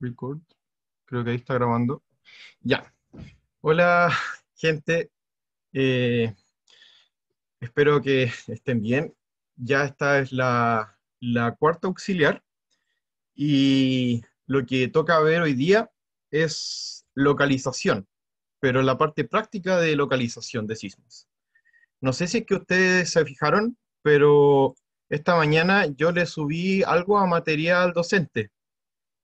Record. Creo que ahí está grabando. Ya. Hola, gente. Eh, espero que estén bien. Ya esta es la, la, cuarta auxiliar. Y lo que toca ver hoy día es localización, pero la parte práctica de localización de sismos. No sé si es que ustedes se fijaron, pero esta mañana yo le subí algo a material docente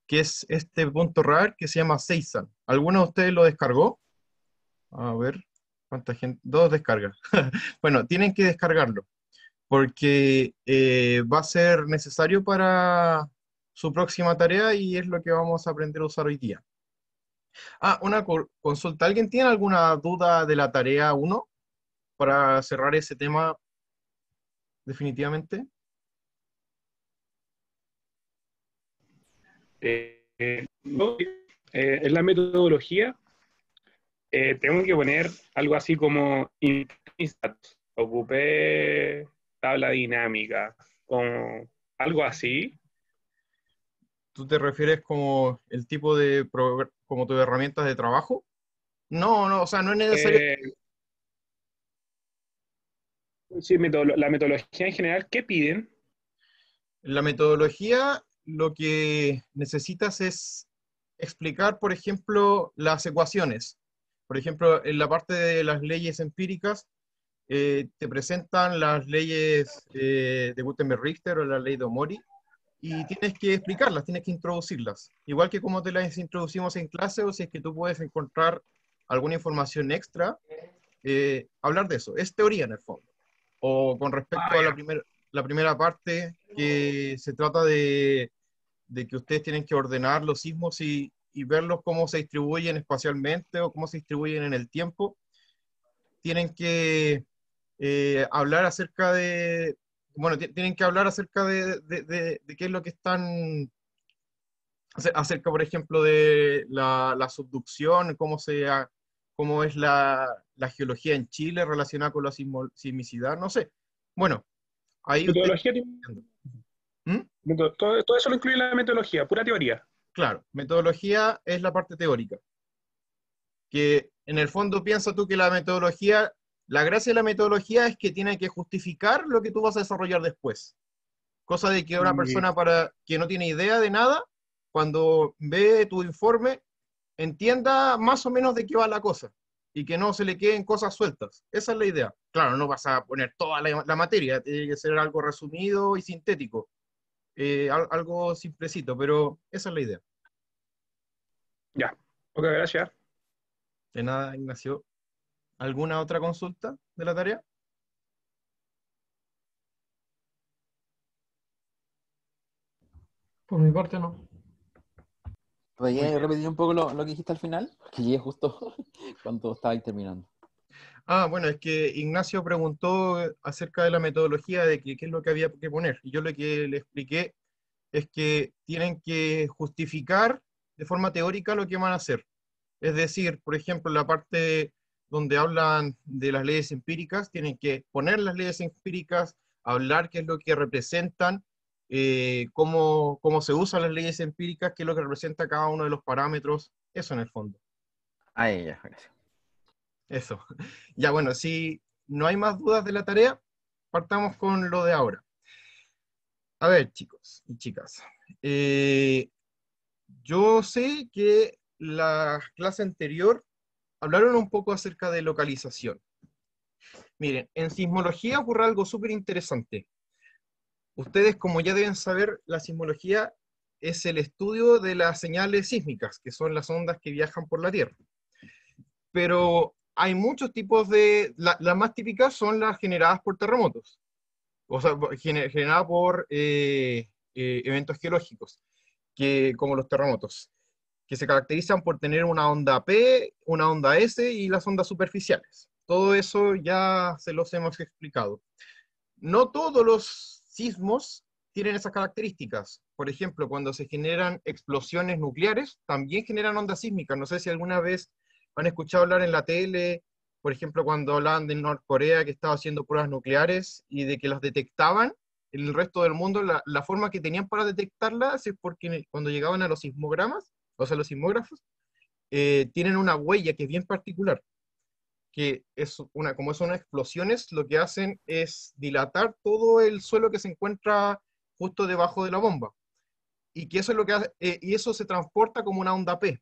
que es este punto RAR que se llama Seisan. ¿Alguno de ustedes lo descargó? A ver, ¿cuánta gente? Dos descargas. bueno, tienen que descargarlo porque eh, va a ser necesario para su próxima tarea y es lo que vamos a aprender a usar hoy día. Ah, una consulta. ¿Alguien tiene alguna duda de la tarea 1 para cerrar ese tema definitivamente? Eh, en la metodología eh, tengo que poner algo así como ocupé tabla dinámica, como algo así. ¿Tú te refieres como el tipo de, como tus herramientas de trabajo? No, no, o sea, no es necesario. Eh, sí, la metodología en general, ¿qué piden? La metodología lo que necesitas es explicar, por ejemplo, las ecuaciones. Por ejemplo, en la parte de las leyes empíricas, eh, te presentan las leyes eh, de Gutenberg-Richter o la ley de Omori, y tienes que explicarlas, tienes que introducirlas. Igual que como te las introducimos en clase, o si es que tú puedes encontrar alguna información extra, eh, hablar de eso. Es teoría en el fondo. O con respecto ah, a la primera, la primera parte que se trata de, de que ustedes tienen que ordenar los sismos y, y verlos cómo se distribuyen espacialmente o cómo se distribuyen en el tiempo. Tienen que eh, hablar acerca de, bueno, tienen que hablar acerca de, de, qué es lo que están, acerca, por ejemplo, de la, la subducción, cómo, se, cómo es la, la, geología en Chile relacionada con la sismicidad, no sé. Bueno, ¿Mm? todo, eso lo incluye la metodología, pura teoría. Claro, metodología es la parte teórica. Que en el fondo piensa tú que la metodología, la gracia de la metodología es que tiene que justificar lo que tú vas a desarrollar después. Cosa de que una persona para, que no tiene idea de nada, cuando ve tu informe, entienda más o menos de qué va la cosa y que no se le queden cosas sueltas. Esa es la idea claro, no vas a poner toda la, materia, tiene que ser algo resumido y sintético, eh, algo simplecito, pero esa es la idea. Ya, ok, gracias. De nada, Ignacio. ¿Alguna otra consulta de la tarea? Por mi parte, no. repetí un poco lo, que dijiste al final, que llegué justo cuando estabais terminando. Ah, bueno, es que Ignacio preguntó eh, acerca de la metodología de qué es lo que había que poner. Y yo lo que le expliqué es que tienen que justificar de forma teórica lo que van a hacer. Es decir, por ejemplo, la parte donde hablan de las leyes empíricas, tienen que poner las leyes empíricas, hablar qué es lo que representan, eh, cómo, cómo, se usan las leyes empíricas, qué es lo que representa cada uno de los parámetros, eso en el fondo. Ahí ya, gracias. Eso. Ya bueno, si no hay más dudas de la tarea, partamos con lo de ahora. A ver, chicos y chicas. Eh, yo sé que la clase anterior hablaron un poco acerca de localización. Miren, en sismología ocurre algo súper interesante. Ustedes, como ya deben saber, la sismología es el estudio de las señales sísmicas, que son las ondas que viajan por la Tierra. Pero hay muchos tipos de, las más típicas son las generadas por terremotos, o sea, generadas por eh, eh, eventos geológicos, que, como los terremotos, que se caracterizan por tener una onda P, una onda S y las ondas superficiales. Todo eso ya se los hemos explicado. No todos los sismos tienen esas características. Por ejemplo, cuando se generan explosiones nucleares, también generan ondas sísmicas. No sé si alguna vez han escuchado hablar en la tele, por ejemplo, cuando hablaban de Norcorea que estaba haciendo pruebas nucleares y de que las detectaban, en el resto del mundo la, forma que tenían para detectarlas es porque cuando llegaban a los sismogramas, o sea, los sismógrafos, eh, tienen una huella que es bien particular, que es una, como son explosiones, lo que hacen es dilatar todo el suelo que se encuentra justo debajo de la bomba. Y, que eso es lo que hace, eh, y eso se transporta como una onda P,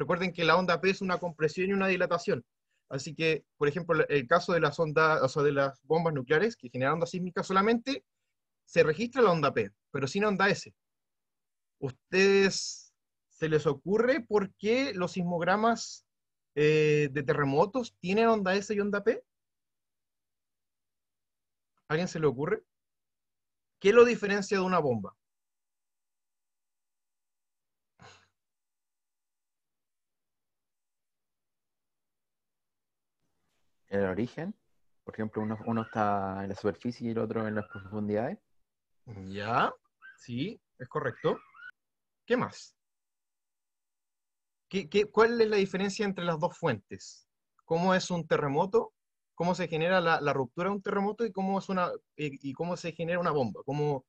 Recuerden que la onda P es una compresión y una dilatación. Así que, por ejemplo, el caso de las ondas, o de las bombas nucleares que generan onda sísmica solamente, se registra la onda P, pero sin onda S. ¿Ustedes se les ocurre por qué los sismogramas eh, de terremotos tienen onda S y onda P? ¿Alguien se le ocurre? ¿Qué lo diferencia de una bomba? el origen. Por ejemplo, uno, está en la superficie y el otro en las profundidades. Ya, sí, es correcto. ¿Qué más? cuál es la diferencia entre las dos fuentes? ¿Cómo es un terremoto? ¿Cómo se genera la, ruptura de un terremoto y cómo, es una, y, cómo se genera una bomba? ¿Cómo,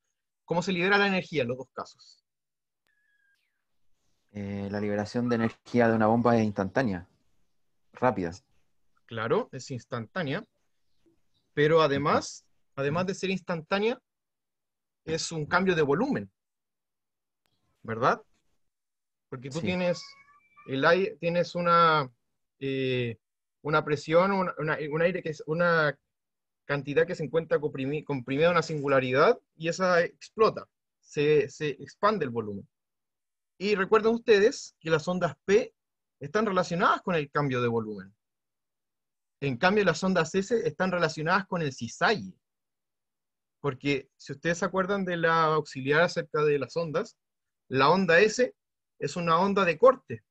¿Cómo se libera la energía en los dos casos? Eh, la liberación de energía de una bomba es instantánea, rápida claro, es instantánea, pero además, además de ser instantánea, es un cambio de volumen, ¿verdad? Porque tú tienes el aire, tienes una, eh, una presión, una, un aire que es una cantidad que se encuentra comprimida una singularidad y esa explota, se, se expande el volumen. Y recuerden ustedes que las ondas P están relacionadas con el cambio de volumen. En cambio, las ondas S están relacionadas con el cisalle. Porque si ustedes se acuerdan de la auxiliar acerca de las ondas, la onda S es una onda de corte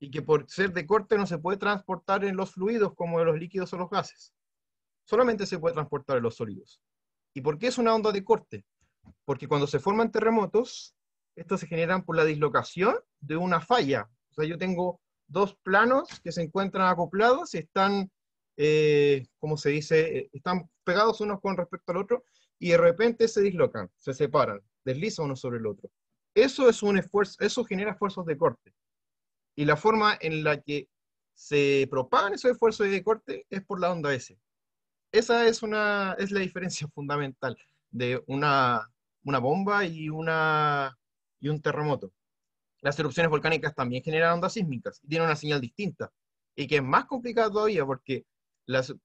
y que por ser de corte no se puede transportar en los fluidos como en los líquidos o los gases. Solamente se puede transportar en los sólidos. ¿Y por qué es una onda de corte? Porque cuando se forman terremotos, estos se generan por la dislocación de una falla. O sea, yo tengo dos planos que se encuentran acoplados y están eh, ¿cómo se dice? Eh, están pegados unos con respecto al otro y de repente se dislocan, se separan, deslizan uno sobre el otro. Eso es un esfuerzo, eso genera esfuerzos de corte. Y la forma en la que se propagan esos esfuerzos de corte es por la onda S. Esa es, una, es la diferencia fundamental de una, bomba y, una, y un terremoto. Las erupciones volcánicas también generan ondas sísmicas y tienen una señal distinta. Y que es más complicado todavía porque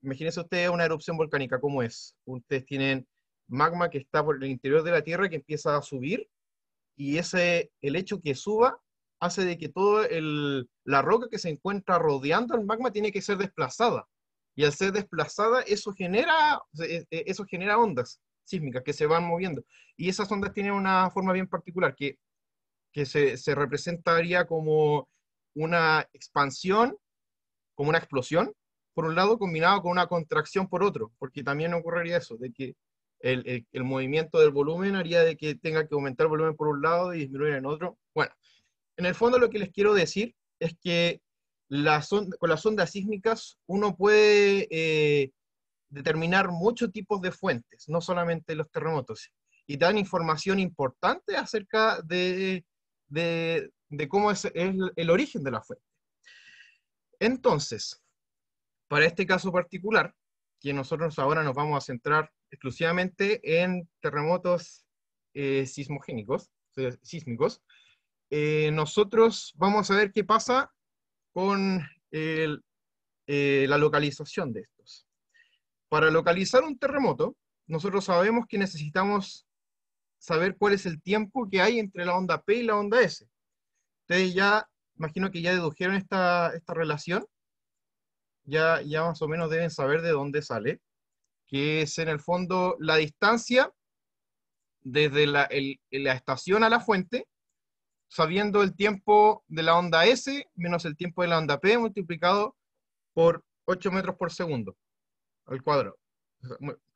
imagínense usted una erupción volcánica, ¿cómo es? Ustedes tienen magma que está por el interior de la Tierra que empieza a subir y ese, el hecho que suba hace de que toda la roca que se encuentra rodeando el magma tiene que ser desplazada. Y al ser desplazada, eso genera, e, e, eso genera ondas sísmicas que se van moviendo. Y esas ondas tienen una forma bien particular que, que se, se representaría como una expansión, como una explosión, por un lado combinado con una contracción por otro, porque también ocurriría eso, de que el, movimiento del volumen haría de que tenga que aumentar el volumen por un lado y disminuir en otro. Bueno, en el fondo lo que les quiero decir es que las con las ondas sísmicas uno puede eh, determinar muchos tipos de fuentes, no solamente los terremotos, y dan información importante acerca de, cómo es el origen de la fuente. Entonces, para este caso particular, que nosotros ahora nos vamos a centrar exclusivamente en terremotos eh, sismogénicos, sísmicos, eh, nosotros vamos a ver qué pasa con eh, la localización de estos. Para localizar un terremoto, nosotros sabemos que necesitamos saber cuál es el tiempo que hay entre la onda P y la onda S. Ustedes ya, imagino que ya dedujeron esta relación, ya, ya más o menos deben saber de dónde sale, que es en el fondo la distancia desde la, estación a la fuente, sabiendo el tiempo de la onda S menos el tiempo de la onda P multiplicado por 8 metros por segundo al cuadrado.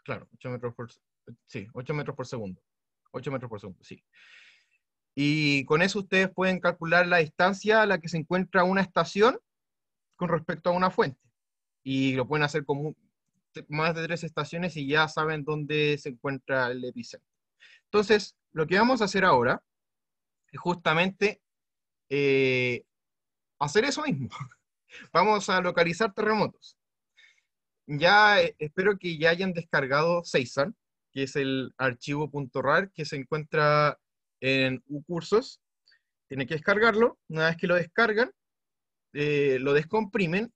Claro, 8 metros por, sí, 8 metros por segundo. 8 metros por segundo, sí. Y con eso ustedes pueden calcular la distancia a la que se encuentra una estación con respecto a una fuente y lo pueden hacer con más de tres estaciones y ya saben dónde se encuentra el epicentro. Entonces, lo que vamos a hacer ahora es justamente eh, hacer eso mismo. Vamos a localizar terremotos. Ya eh, espero que ya hayan descargado Seisan, que es el archivo archivo.rar que se encuentra en uCursos. Tienen que descargarlo. Una vez que lo descargan, eh, lo descomprimen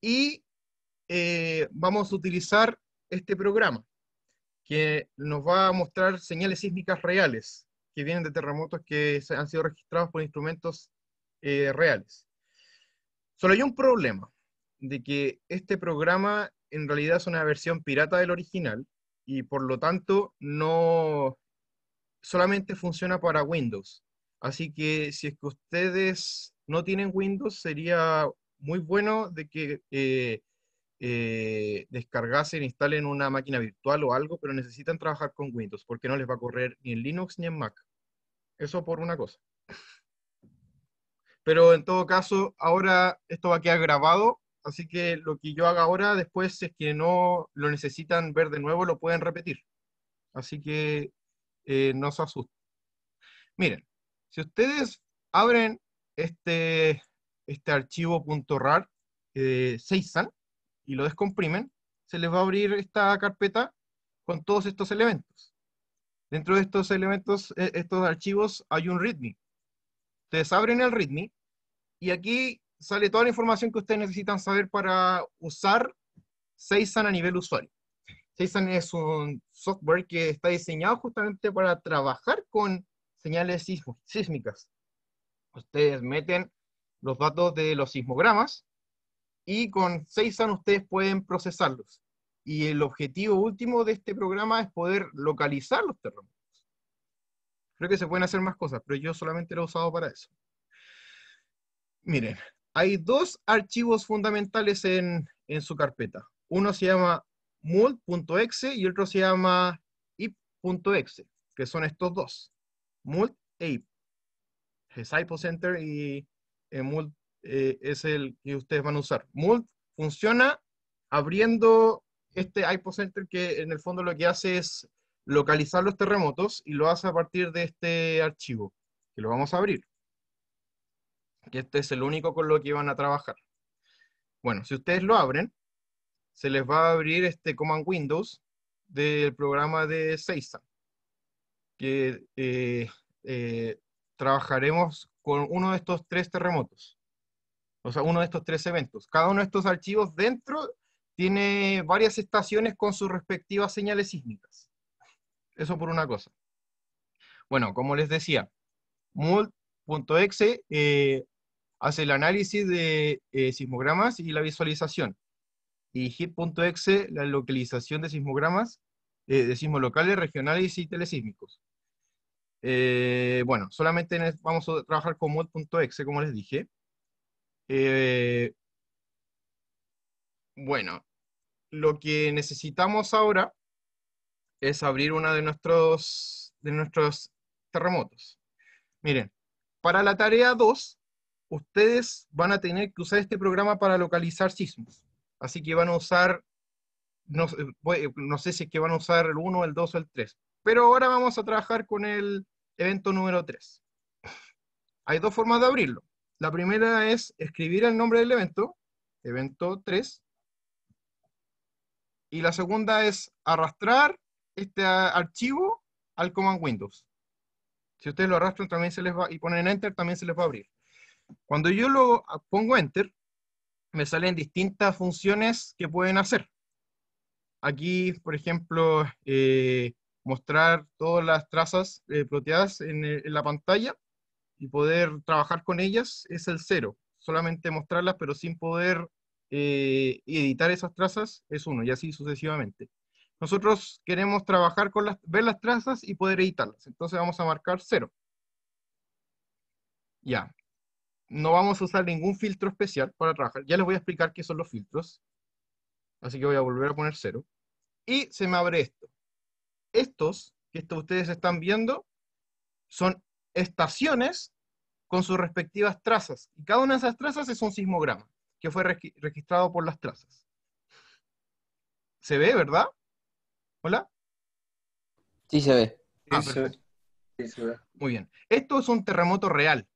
y eh, vamos a utilizar este programa que nos va a mostrar señales sísmicas reales que vienen de terremotos que han sido registrados por instrumentos eh, reales. Solo hay un problema, de que este programa en realidad es una versión pirata del original y por lo tanto no solamente funciona para Windows. Así que si es que ustedes no tienen Windows, sería muy bueno de que eh, eh, descargasen, e instalen una máquina virtual o algo, pero necesitan trabajar con Windows porque no les va a correr ni en Linux ni en Mac. Eso por una cosa. Pero en todo caso, ahora esto va a quedar grabado, así que lo que yo haga ahora, después, es que no lo necesitan ver de nuevo, lo pueden repetir. Así que eh, no se asusten. Miren, si ustedes abren este, este archivo .rar, eh, y lo descomprimen, se les va a abrir esta carpeta con todos estos elementos. Dentro de estos elementos, e, estos archivos, hay un README. Ustedes abren el README y aquí sale toda la información que ustedes necesitan saber para usar Seisan a nivel usuario. Seisan es un software que está diseñado justamente para trabajar con señales sísmicas. Ustedes meten los datos de los sismogramas y con Seisan ustedes pueden procesarlos. Y el objetivo último de este programa es poder localizar los terremotos. Creo que se pueden hacer más cosas, pero yo solamente lo he usado para eso. Miren, hay dos archivos fundamentales en, su carpeta. Uno se llama mult.exe y otro se llama ip.exe, que son estos dos. Mult e ip. Disciple Center y eh, mult eh, es el que ustedes van a usar. Mult funciona abriendo este Center que en el fondo lo que hace es localizar los terremotos y lo hace a partir de este archivo, que lo vamos a abrir. Que este es el único con lo que van a trabajar. Bueno, si ustedes lo abren, se les va a abrir este Command Windows del programa de Seiza, que eh, eh, trabajaremos con uno de estos tres terremotos o sea, uno de estos tres eventos. Cada uno de estos archivos dentro tiene varias estaciones con sus respectivas señales sísmicas. Eso por una cosa. Bueno, como les decía, mult.exe eh, hace el análisis de eh, sismogramas y la visualización. Y hit.exe, la localización de sismogramas, eh, de sismos locales, regionales y telesísmicos. bueno, solamente vamos a trabajar con mult.exe, como les dije. Eh, bueno, lo que necesitamos ahora es abrir uno de nuestros, de nuestros terremotos. Miren, para la tarea 2, ustedes van a tener que usar este programa para localizar sismos. Así que van a usar, no, eh, pues, eh, no sé si es que van a usar el 1, el 2 o el 3. Pero ahora vamos a trabajar con el evento número 3. Hay dos formas de abrirlo. La primera es escribir el nombre del evento, evento 3. Y la segunda es arrastrar este archivo al Command Windows. Si ustedes lo arrastran también se les va, y ponen Enter, también se les va a abrir. Cuando yo lo pongo Enter, me salen distintas funciones que pueden hacer. Aquí, por ejemplo, eh, mostrar todas las trazas eh, en, la pantalla y poder trabajar con ellas es el cero. Solamente mostrarlas, pero sin poder eh, editar esas trazas es uno, y así sucesivamente. Nosotros queremos trabajar con las, ver las trazas y poder editarlas. Entonces vamos a marcar cero. Ya. No vamos a usar ningún filtro especial para trabajar. Ya les voy a explicar qué son los filtros. Así que voy a volver a poner cero. Y se me abre esto. Estos que esto ustedes están viendo son estaciones con sus respectivas trazas. Y cada una de esas trazas es un sismograma que fue registrado por las trazas. ¿Se ve, verdad? ¿Hola? Sí, se ve. Ah, sí, se ve. sí, se ve. Muy bien. Esto es un terremoto real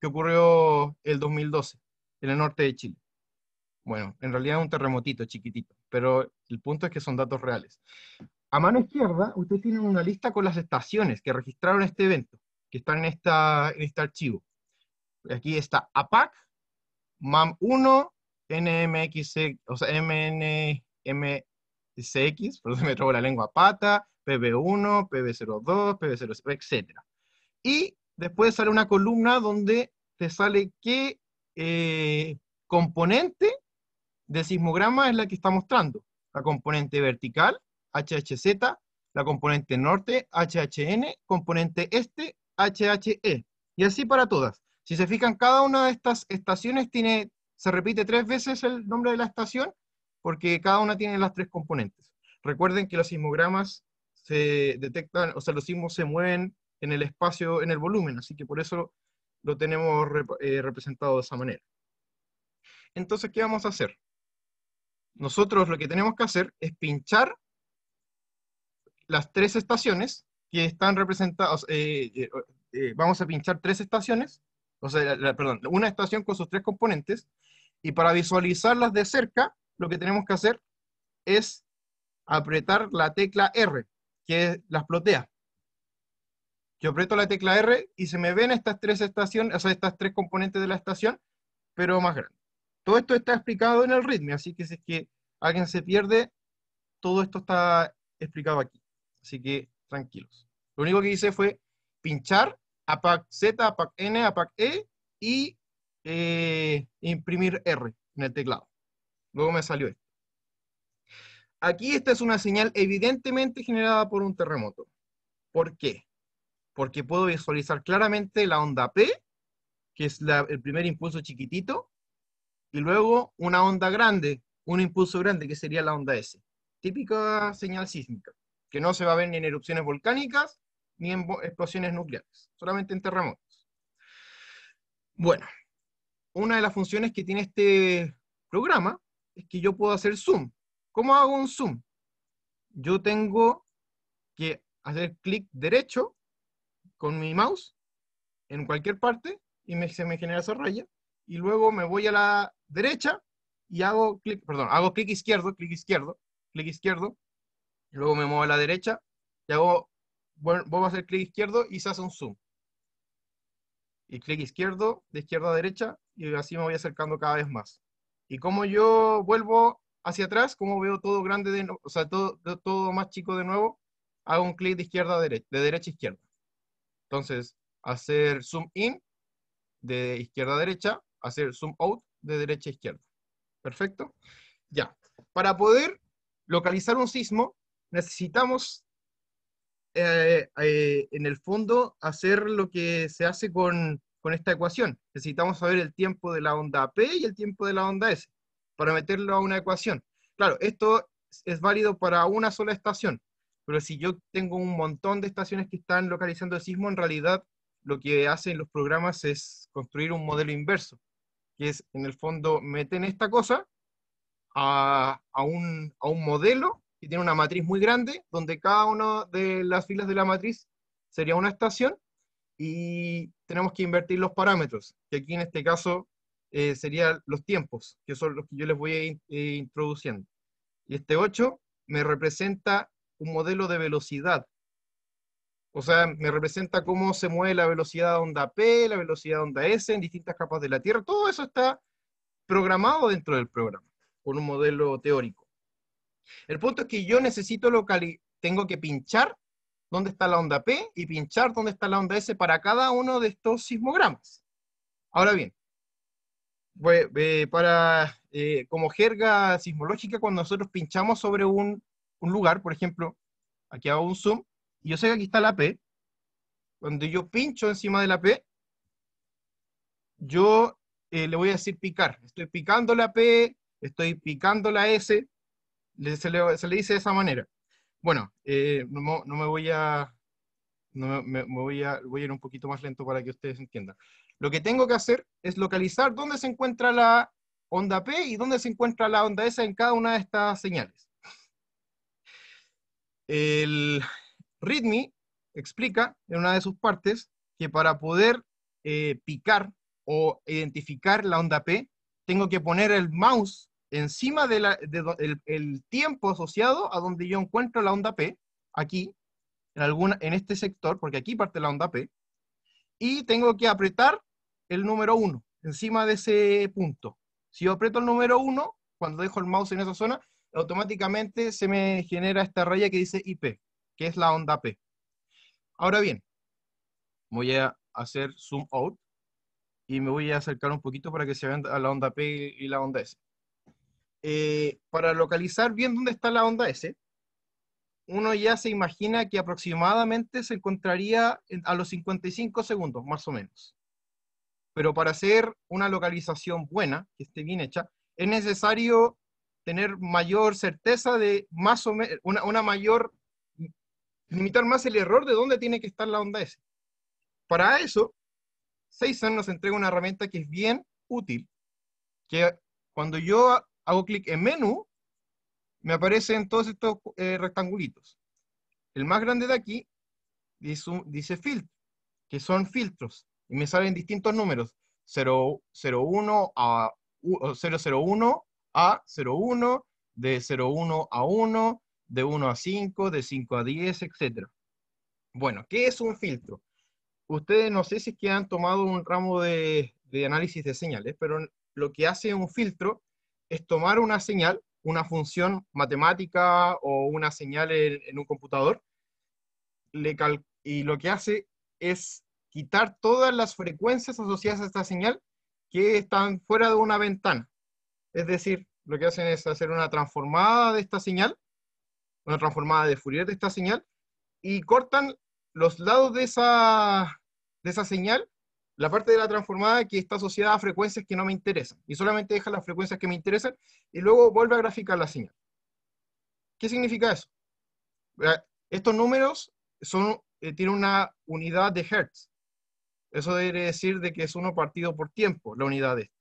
que ocurrió el 2012 en el norte de Chile. Bueno, en realidad es un terremotito chiquitito, pero el punto es que son datos reales. A mano izquierda, usted tienen una lista con las estaciones que registraron este evento que están en, esta, este archivo. Aquí está APAC, MAM1, NMX, o sea, MNMCX, por me trago la lengua pata, PB1, PB02, PB03, etc. Y después sale una columna donde te sale qué eh, componente de sismograma es la que está mostrando. La componente vertical, HHZ, la componente norte, HHN, componente este, HHE. Y así para todas. Si se fijan, cada una de estas estaciones tiene, se repite tres veces el nombre de la estación, porque cada una tiene las tres componentes. Recuerden que los sismogramas se detectan, o sea, los sismos se mueven en el espacio, en el volumen, así que por eso lo tenemos eh, representado de esa manera. Entonces, ¿qué vamos a hacer? Nosotros lo que tenemos que hacer es pinchar las tres estaciones que están representados eh, eh, eh, vamos a pinchar tres estaciones, o sea, perdón, una estación con sus tres componentes, y para visualizarlas de cerca, lo que tenemos que hacer es apretar la tecla R, que las plotea. Yo aprieto la tecla R y se me ven estas tres estaciones, o sea, estas tres componentes de la estación, pero más grandes. Todo esto está explicado en el ritmo, así que si es que alguien se pierde, todo esto está explicado aquí. Así que tranquilos. Lo único que hice fue pinchar a APAC Z, APAC N, APAC E y eh, imprimir R en el teclado. Luego me salió esto. Aquí esta es una señal evidentemente generada por un terremoto. ¿Por qué? Porque puedo visualizar claramente la onda P, que es el primer impulso chiquitito, y luego una onda grande, un impulso grande, que sería la onda S. Típica señal sísmica que no se va a ver ni en erupciones volcánicas ni en explosiones nucleares, solamente en terremotos. Bueno, una de las funciones que tiene este programa es que yo puedo hacer zoom. ¿Cómo hago un zoom? Yo tengo que hacer clic derecho con mi mouse en cualquier parte y se me genera esa raya y luego me voy a la derecha y hago clic, perdón, hago clic izquierdo, clic izquierdo, clic izquierdo Luego me muevo a la derecha y hago, vuelvo a hacer clic izquierdo y se hace un zoom. Y clic izquierdo, de izquierda a derecha, y así me voy acercando cada vez más. Y como yo vuelvo hacia atrás, como veo todo grande, de, o sea, todo, todo más chico de nuevo, hago un clic de izquierda a derecha, de derecha a izquierda. Entonces, hacer zoom in de izquierda a derecha, hacer zoom out de derecha a izquierda. ¿Perfecto? Ya. Para poder localizar un sismo, necesitamos eh, eh, en el fondo hacer lo que se hace con, esta ecuación. Necesitamos saber el tiempo de la onda P y el tiempo de la onda S para meterlo a una ecuación. Claro, esto es válido para una sola estación, pero si yo tengo un montón de estaciones que están localizando el sismo, en realidad lo que hacen los programas es construir un modelo inverso, que es, en el fondo, meten esta cosa a, un, a un modelo que tiene una matriz muy grande, donde cada una de las filas de la matriz sería una estación, y tenemos que invertir los parámetros, que aquí en este caso eh, serían los tiempos, que son los que yo les voy eh, introduciendo. Y este 8 me representa un modelo de velocidad. O sea, me representa cómo se mueve la velocidad onda P, la velocidad onda S en distintas capas de la Tierra. Todo eso está programado dentro del programa, con un modelo teórico. El punto es que yo necesito localizar, tengo que pinchar dónde está la onda P y pinchar dónde está la onda S para cada uno de estos sismogramas. Ahora bien, eh, para, eh, como jerga sismológica, cuando nosotros pinchamos sobre un, un lugar, por ejemplo, aquí hago un zoom, y yo sé que aquí está la P, cuando yo pincho encima de la P, yo eh, le voy a decir picar. Estoy picando la P, estoy picando la S, se le, dice de esa manera. Bueno, eh, no, me voy a... No me, voy a, voy a ir un poquito más lento para que ustedes entiendan. Lo que tengo que hacer es localizar dónde se encuentra la onda P y dónde se encuentra la onda S en cada una de estas señales. El README explica en una de sus partes que para poder eh, picar o identificar la onda P, tengo que poner el mouse encima del de el tiempo asociado a donde yo encuentro la onda P, aquí, en, alguna, en este sector, porque aquí parte la onda P, y tengo que apretar el número 1 encima de ese punto. Si yo aprieto el número 1, cuando dejo el mouse en esa zona, automáticamente se me genera esta raya que dice IP, que es la onda P. Ahora bien, voy a hacer zoom out y me voy a acercar un poquito para que se vean la onda P y la onda S. Eh, para localizar bien dónde está la onda S, uno ya se imagina que aproximadamente se encontraría a los 55 segundos, más o menos. Pero para hacer una localización buena, que esté bien hecha, es necesario tener mayor certeza de más o menos, una, una mayor, limitar más el error de dónde tiene que estar la onda S. Para eso, Seisan nos entrega una herramienta que es bien útil, que cuando yo hago clic en menú, me aparecen todos estos eh, rectangulitos. El más grande de aquí dice, dice filtro, que son filtros, y me salen distintos números, 0, a 001 a 01, de 01 a 1, de 1 a 5, de 5 a 10, etc. Bueno, ¿qué es un filtro? Ustedes no sé si es que han tomado un ramo de, de análisis de señales, pero lo que hace un filtro es tomar una señal, una función matemática o una señal en, un computador, le y lo que hace es quitar todas las frecuencias asociadas a esta señal que están fuera de una ventana. Es decir, lo que hacen es hacer una transformada de esta señal, una transformada de Fourier de esta señal, y cortan los lados de esa, de esa señal la parte de la transformada que está asociada a frecuencias que no me interesan, y solamente deja las frecuencias que me interesan, y luego vuelve a graficar la señal. ¿Qué significa eso? Estos números son, eh, tienen una unidad de Hertz. Eso debe decir de que es uno partido por tiempo, la unidad de esto.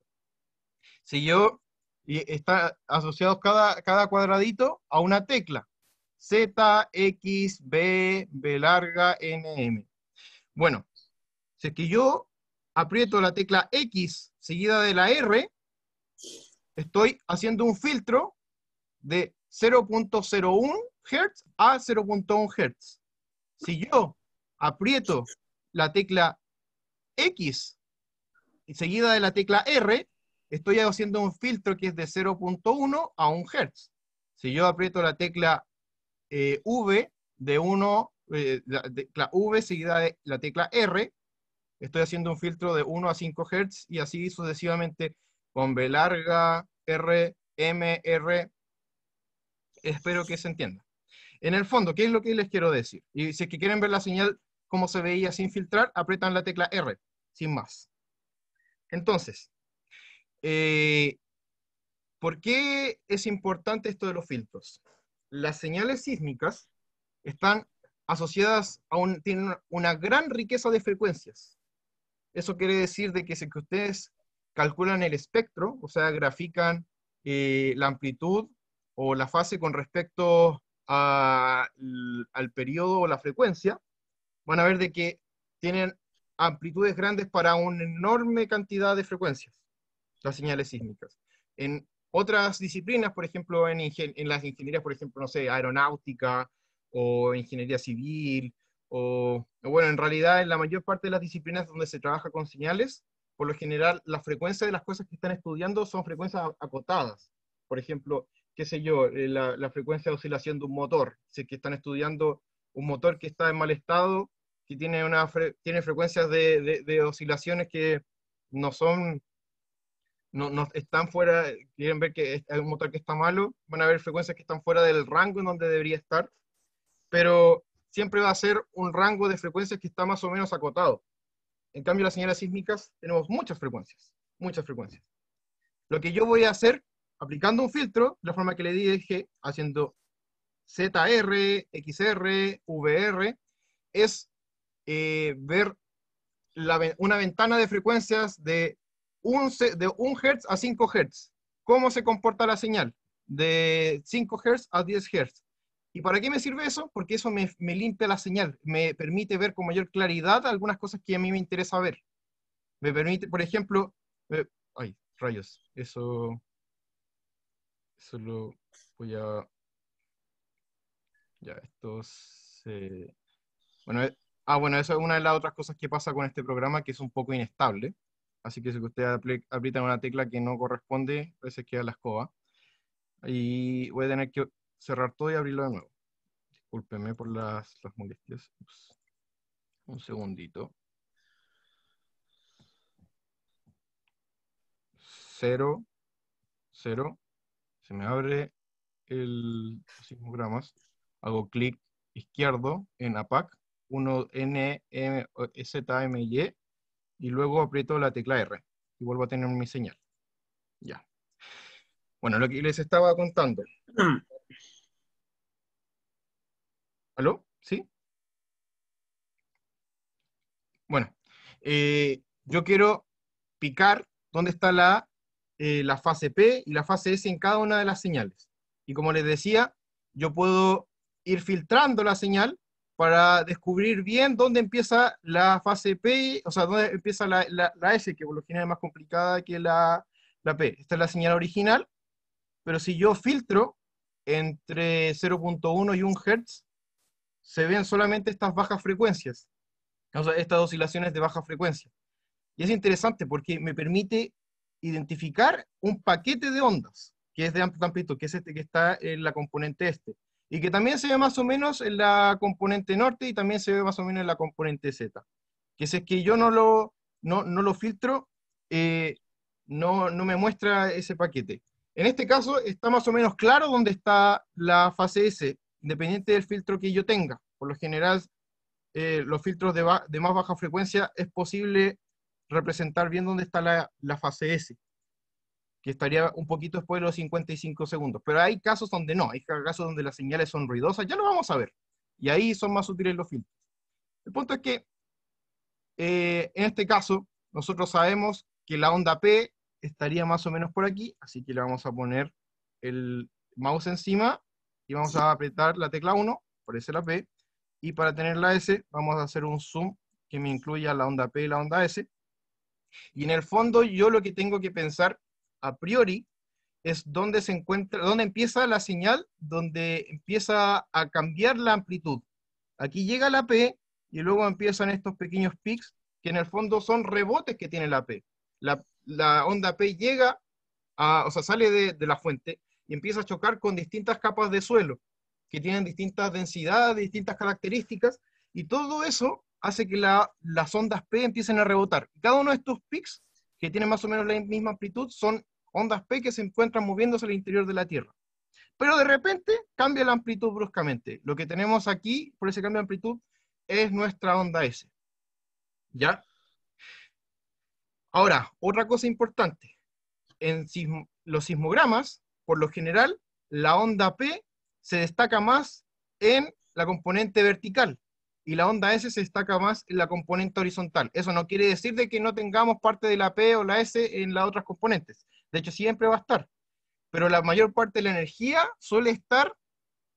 Si yo, está asociado cada, cada cuadradito a una tecla, Z, X, B, B larga, N, M. Bueno, si es que yo aprieto la tecla X seguida de la R, estoy haciendo un filtro de 0.01 Hz a 0.1 Hz. Si yo aprieto la tecla X seguida de la tecla R, estoy haciendo un filtro que es de 0.1 a 1 Hz. Si yo aprieto la tecla eh, V de 1, eh, la tecla V seguida de la tecla R, estoy haciendo un filtro de 1 a 5 Hz y así sucesivamente con B larga, R, M, R. Espero que se entienda. En el fondo, ¿qué es lo que les quiero decir? Y si es que quieren ver la señal como se veía sin filtrar, aprietan la tecla R, sin más. Entonces, eh, ¿por qué es importante esto de los filtros? Las señales sísmicas están asociadas a un, tienen una gran riqueza de frecuencias. Eso quiere decir de que si ustedes calculan el espectro, o sea, grafican eh, la amplitud o la fase con respecto al periodo o la frecuencia, van a ver de que tienen amplitudes grandes para una enorme cantidad de frecuencias, las señales sísmicas. En otras disciplinas, por ejemplo, en, en las ingenierías, por ejemplo, no sé, aeronáutica o ingeniería civil o, bueno, en realidad en la mayor parte de las disciplinas donde se trabaja con señales, por lo general la frecuencia de las cosas que están estudiando son frecuencias acotadas. Por ejemplo, qué sé yo, eh, la, la, frecuencia de oscilación de un motor, si es que están estudiando un motor que está en mal estado, que tiene, una tiene frecuencias de, de, oscilaciones que no son, no, no, están fuera, quieren ver que hay un motor que está malo, van a ver frecuencias que están fuera del rango en donde debería estar, pero siempre va a ser un rango de frecuencias que está más o menos acotado. En cambio, las señales sísmicas tenemos muchas frecuencias, muchas frecuencias. Lo que yo voy a hacer, aplicando un filtro, la forma que le dije, haciendo ZR, XR, VR, es eh, ver una ventana de frecuencias de 1, de 1 Hz a 5 Hz. ¿Cómo se comporta la señal? De 5 Hz a 10 Hz. ¿Y para qué me sirve eso? Porque eso me, limpia la señal, me permite ver con mayor claridad algunas cosas que a mí me interesa ver. Me permite, por ejemplo, eh, ay, rayos, eso, eso lo voy a, ya, estos, se... bueno, eh, ah, bueno, eso es una de las otras cosas que pasa con este programa, que es un poco inestable, así que si usted aprietan una tecla que no corresponde, a veces queda la escoba, y voy a tener que cerrar todo y abrirlo de nuevo. Discúlpeme por las, molestias. Pues, un segundito. cero cero se me abre el sismogramas, hago clic izquierdo en APAC, 1 N, Y, e, e, y luego aprieto la tecla R, y vuelvo a tener mi señal. Ya. Bueno, lo que les estaba contando, ¿Aló? ¿Sí? Bueno, eh, yo quiero picar dónde está la, eh, la fase P y la fase S en cada una de las señales. Y como les decía, yo puedo ir filtrando la señal para descubrir bien dónde empieza la fase P, o sea, dónde empieza la, la, S, que por lo general es más complicada que la, la, P. Esta es la señal original, pero si yo filtro entre 0.1 y 1 Hz, se ven solamente estas bajas frecuencias, estas oscilaciones de baja frecuencia. Y es interesante porque me permite identificar un paquete de ondas, que es de amplio amplitud, que es este que está en la componente este, y que también se ve más o menos en la componente norte y también se ve más o menos en la componente Z. Que si es que yo no lo, no, no lo filtro, eh, no, no me muestra ese paquete. En este caso está más o menos claro dónde está la fase S, independiente del filtro que yo tenga. Por lo general, eh, los filtros de, más baja frecuencia es posible representar bien dónde está la, fase S, que estaría un poquito después de los 55 segundos. Pero hay casos donde no, hay casos donde las señales son ruidosas, ya lo vamos a ver. Y ahí son más útiles los filtros. El punto es que, eh, en este caso, nosotros sabemos que la onda P estaría más o menos por aquí, así que le vamos a poner el mouse encima y vamos a apretar la tecla 1, aparece la P, y para tener la S vamos a hacer un zoom que me incluya la onda P y la onda S. Y en el fondo yo lo que tengo que pensar a priori es dónde se encuentra, dónde empieza la señal, dónde empieza a cambiar la amplitud. Aquí llega la P y luego empiezan estos pequeños pics que en el fondo son rebotes que tiene la P. La, onda P llega, o sea, sale de la fuente, y empieza a chocar con distintas capas de suelo que tienen distintas densidades, distintas características, y todo eso hace que las ondas P empiecen a rebotar. Cada uno de estos pics, que tienen más o menos la misma amplitud, son ondas P que se encuentran moviéndose al interior de la Tierra. Pero de repente cambia la amplitud bruscamente. Lo que tenemos aquí, por ese cambio de amplitud, es nuestra onda S. ¿Ya? Ahora, otra cosa importante. En los sismogramas por lo general, la onda P se destaca más en la componente vertical y la onda S se destaca más en la componente horizontal. Eso no quiere decir de que no tengamos parte de la P o la S en las otras componentes. De hecho, siempre va a estar. Pero la mayor parte de la energía suele estar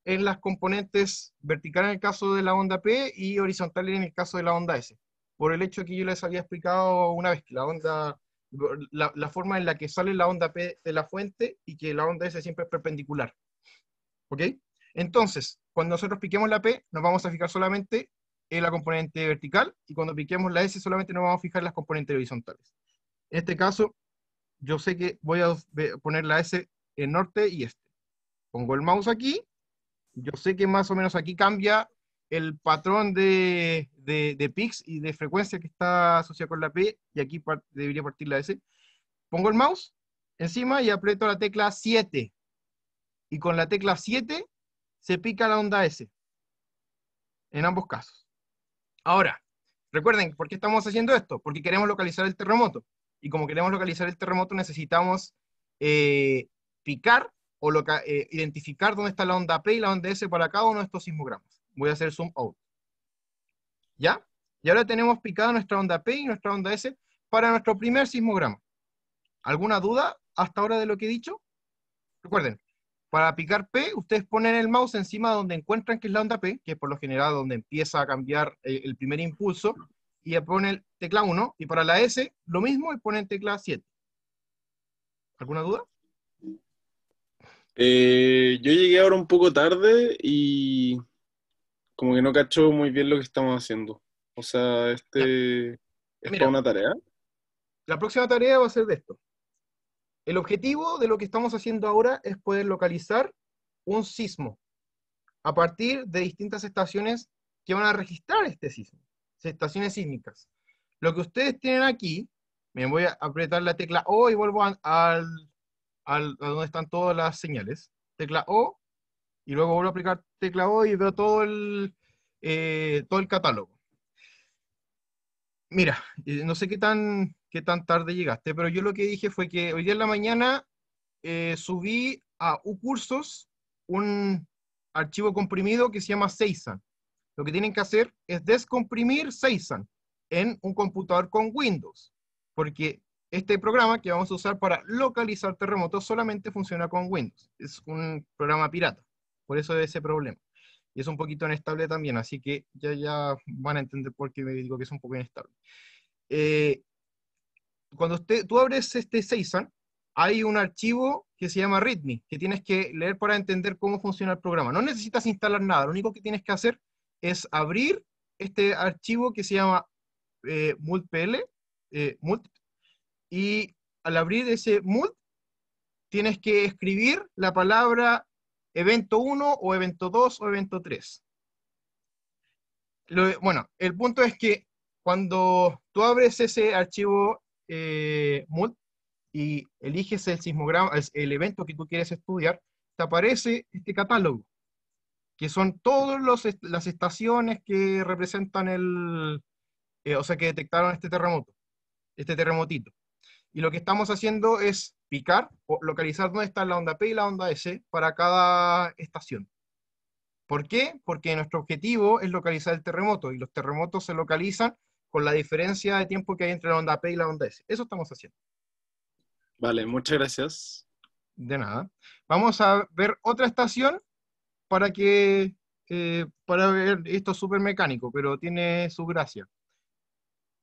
en las componentes vertical en el caso de la onda P y horizontal en el caso de la onda S. Por el hecho que yo les había explicado una vez que la onda la, forma en la que sale la onda P de la fuente y que la onda S siempre es perpendicular. ¿Ok? Entonces, cuando nosotros piquemos la P, nos vamos a fijar solamente en la componente vertical y cuando piquemos la S solamente nos vamos a fijar en las componentes horizontales. En este caso, yo sé que voy a poner la S en norte y este. Pongo el mouse aquí, yo sé que más o menos aquí cambia el patrón de, de, pics y de frecuencia que está asociado con la P, y aquí debería partir la S. Pongo el mouse encima y aprieto la tecla 7. Y con la tecla 7 se pica la onda S. En ambos casos. Ahora, recuerden, ¿por qué estamos haciendo esto? Porque queremos localizar el terremoto. Y como queremos localizar el terremoto, necesitamos eh, picar o eh, identificar dónde está la onda P y la onda S para cada uno de estos sismogramas. Voy a hacer zoom out. ¿Ya? Y ahora tenemos picada nuestra onda P y nuestra onda S para nuestro primer sismograma. ¿Alguna duda hasta ahora de lo que he dicho? Recuerden, para picar P, ustedes ponen el mouse encima donde encuentran que es la onda P, que es por lo general donde empieza a cambiar eh, el primer impulso, y ponen tecla 1, y para la S, lo mismo, y ponen tecla 7. ¿Alguna duda? Eh, yo llegué ahora un poco tarde y como que no cacho muy bien lo que estamos haciendo. O sea, este es una tarea. La próxima tarea va a ser de esto. El objetivo de lo que estamos haciendo ahora es poder localizar un sismo a partir de distintas estaciones que van a registrar este sismo, estaciones sísmicas. Lo que ustedes tienen aquí, me voy a apretar la tecla O y vuelvo al, al, a donde están todas las señales. Tecla O, y luego vuelvo a aplicar teclado y veo todo el, eh, todo el catálogo. Mira, eh, no sé qué tan, qué tan tarde llegaste, pero yo lo que dije fue que hoy día en la mañana eh, subí a UCursos un archivo comprimido que se llama Seisan. Lo que tienen que hacer es descomprimir Seisan en un computador con Windows, porque este programa que vamos a usar para localizar terremotos solamente funciona con Windows. Es un programa pirata. Por eso es ese problema. Y es un poquito inestable también, así que ya, ya van a entender por qué me digo que es un poco inestable. Eh, cuando tú abres este Seisan, hay un archivo que se llama README, que tienes que leer para entender cómo funciona el programa. No necesitas instalar nada, lo único que tienes que hacer es abrir este archivo que se llama eh, multpl, eh, mult, y al abrir ese mult, tienes que escribir la palabra evento 1 o evento 2 o evento 3. bueno, el punto es que cuando tú abres ese archivo eh, y eliges el sismograma, el, evento que tú quieres estudiar, te aparece este catálogo, que son todas las estaciones que representan el, eh, o sea, que detectaron este terremoto, este terremotito. Y lo que estamos haciendo es picar o localizar dónde está la onda P y la onda S para cada estación. ¿Por qué? Porque nuestro objetivo es localizar el terremoto y los terremotos se localizan con la diferencia de tiempo que hay entre la onda P y la onda S. Eso estamos haciendo. Vale, muchas gracias. De nada. Vamos a ver otra estación para que eh, para ver esto es súper mecánico, pero tiene su gracia.